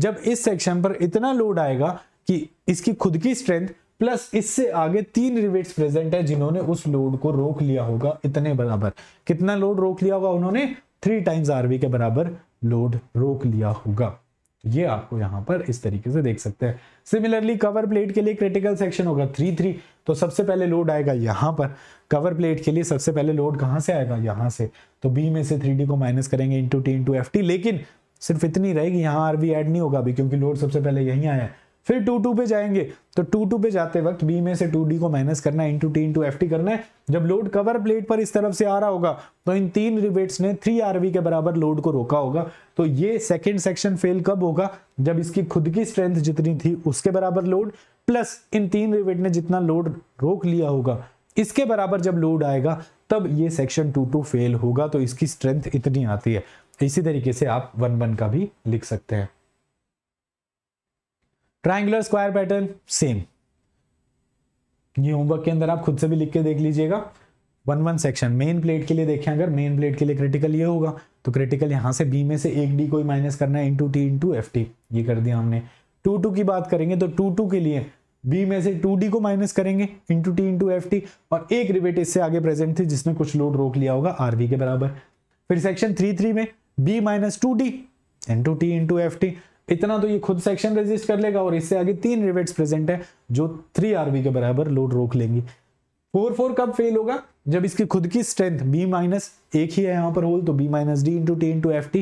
जब इस सेक्शन पर इतना लोड आएगा कि इसकी खुद की स्ट्रेंथ प्लस इससे आगे तीन रिवेट्स प्रेजेंट है जिन्होंने उस लोड को रोक लिया होगा इतने बराबर कितना लोड रोक लिया होगा उन्होंने थ्री टाइम्स आरवी के बराबर लोड रोक लिया होगा ये आपको यहां पर इस तरीके से देख सकते हैं सिमिलरली कवर प्लेट के लिए क्रिटिकल सेक्शन होगा थ्री थ्री तो सबसे पहले लोड आएगा यहां पर कवर प्लेट के लिए सबसे पहले लोड कहाँ से आएगा यहाँ से तो बी में से थ्री को माइनस करेंगे into T into F T लेकिन सिर्फ इतनी रहेगी यहाँ आर वी एड नहीं होगा अभी क्योंकि लोड सबसे पहले यही आया है फिर टू टू पे जाएंगे तो टू टू पे जाते वक्त बी में से टू डी को माइनस करना है into T into F T करना है जब लोड कवर प्लेट पर इस तरफ से आ रहा होगा तो इन तीन रिबेट्स ने थ्री आरवी के बराबर लोड को रोका होगा तो ये सेकेंड सेक्शन फेल कब होगा जब इसकी खुद की स्ट्रेंथ जितनी थी उसके बराबर लोड प्लस इन तीन रिवेट ने जितना लोड रोक लिया होगा इसके बराबर जब लोड आएगा तब ये सेक्शन टू टू फेल होगा तो इसकी स्ट्रेंथ इतनी आती है इसी तरीके से आप वन वन का भी लिख सकते हैं ट्राइंगुलर स्क्वायर पैटर्न सेम ये होमवर्क के अंदर आप खुद से भी लिख के देख लीजिएगा one one section main plate के लिए देखें अगर मेन प्लेट के लिए क्रिटिकल ये होगा तो क्रिटिकल यहां से बी में से एक डी को माइनस करना है into T into F T ये कर दिया हमने टू टू की बात करेंगे तो टू टू के लिए बी में से टू को माइनस करेंगे into T into F T और एक रिबेट इससे आगे प्रेजेंट थी जिसने कुछ लोड रोक लिया होगा आर के बराबर फिर सेक्शन थ्री थ्री में B minus two D into T into F T इतना तो ये खुद सेक्शन रजिस्ट कर लेगा और इससे आगे तीन रिवेट्स प्रेजेंट है जो थ्री आर के बराबर लोड रोक लेंगी फोर फोर कब फेल होगा जब इसकी खुद की स्ट्रेंथ बी माइनस एक ही है यहाँ पर होल तो B minus D into T into F T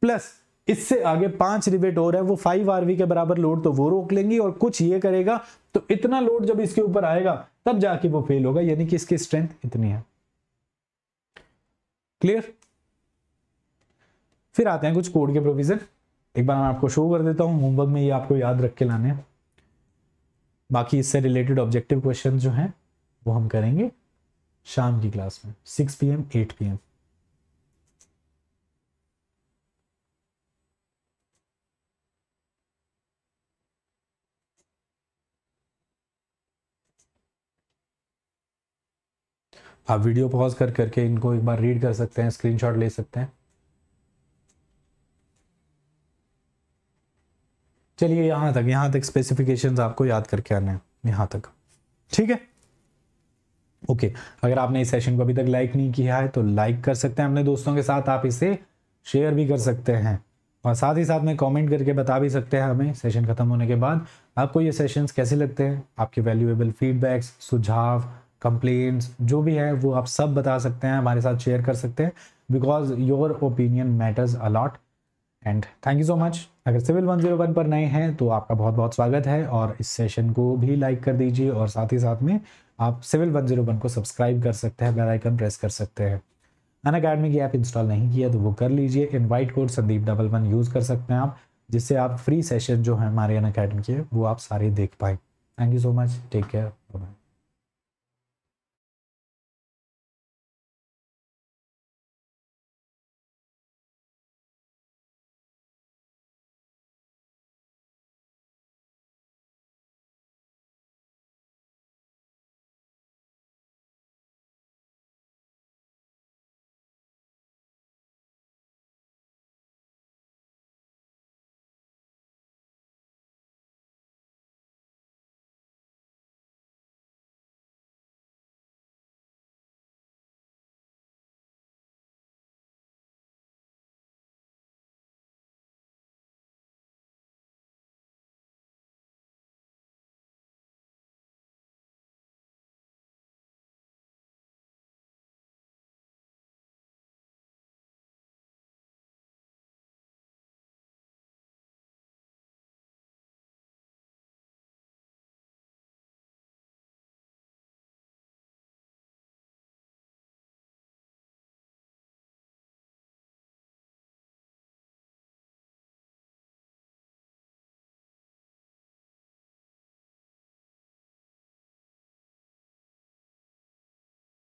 plus इससे आगे पांच रिवेट और है वो फाइव आरवी के बराबर लोड तो वो रोक लेंगी और कुछ ये करेगा तो इतना लोड जब इसके ऊपर आएगा तब जाके वो फेल होगा यानी कि इसकी स्ट्रेंथ इतनी है क्लियर फिर आते हैं कुछ कोड के प्रोविजन एक बार मैं आपको शो कर देता हूं होमवर्क में ये आपको याद रख के लाने बाकी इससे रिलेटेड ऑब्जेक्टिव क्वेश्चन जो है वो हम करेंगे शाम की क्लास में six P M eight P M आप वीडियो पॉज कर करके इनको एक बार रीड कर सकते हैं स्क्रीनशॉट ले सकते हैं चलिए यहां तक यहां तक स्पेसिफिकेशंस आपको याद करके आने हैं यहां तक ठीक है ओके अगर आपने इस सेशन को अभी तक लाइक नहीं किया है तो लाइक कर सकते हैं अपने दोस्तों के साथ आप इसे शेयर भी कर सकते हैं और साथ ही साथ में कमेंट करके बता भी सकते हैं हमें सेशन खत्म होने के बाद आपको ये सेशंस कैसे लगते हैं आपके वैल्यूएबल फीडबैक्स सुझाव कंप्लेंट्स जो भी है वो आप सब बता सकते हैं हमारे साथ शेयर कर सकते हैं because your opinion matters a lot and thank you so much अगर सिविल 101 पर नए हैं तो आपका बहुत बहुत स्वागत है और इस सेशन को भी लाइक कर दीजिए और साथ ही साथ में आप सिविल 101 को सब्सक्राइब कर सकते हैं बेलाइकन प्रेस कर सकते हैं अन अकेडमी की ऐप इंस्टॉल नहीं किया तो वो कर लीजिए invite code Sandeep double one use कर सकते हैं आप जिससे आप फ्री सेशन जो है हमारे अन अकेडमी के वो आप सारे देख पाए thank you so much take care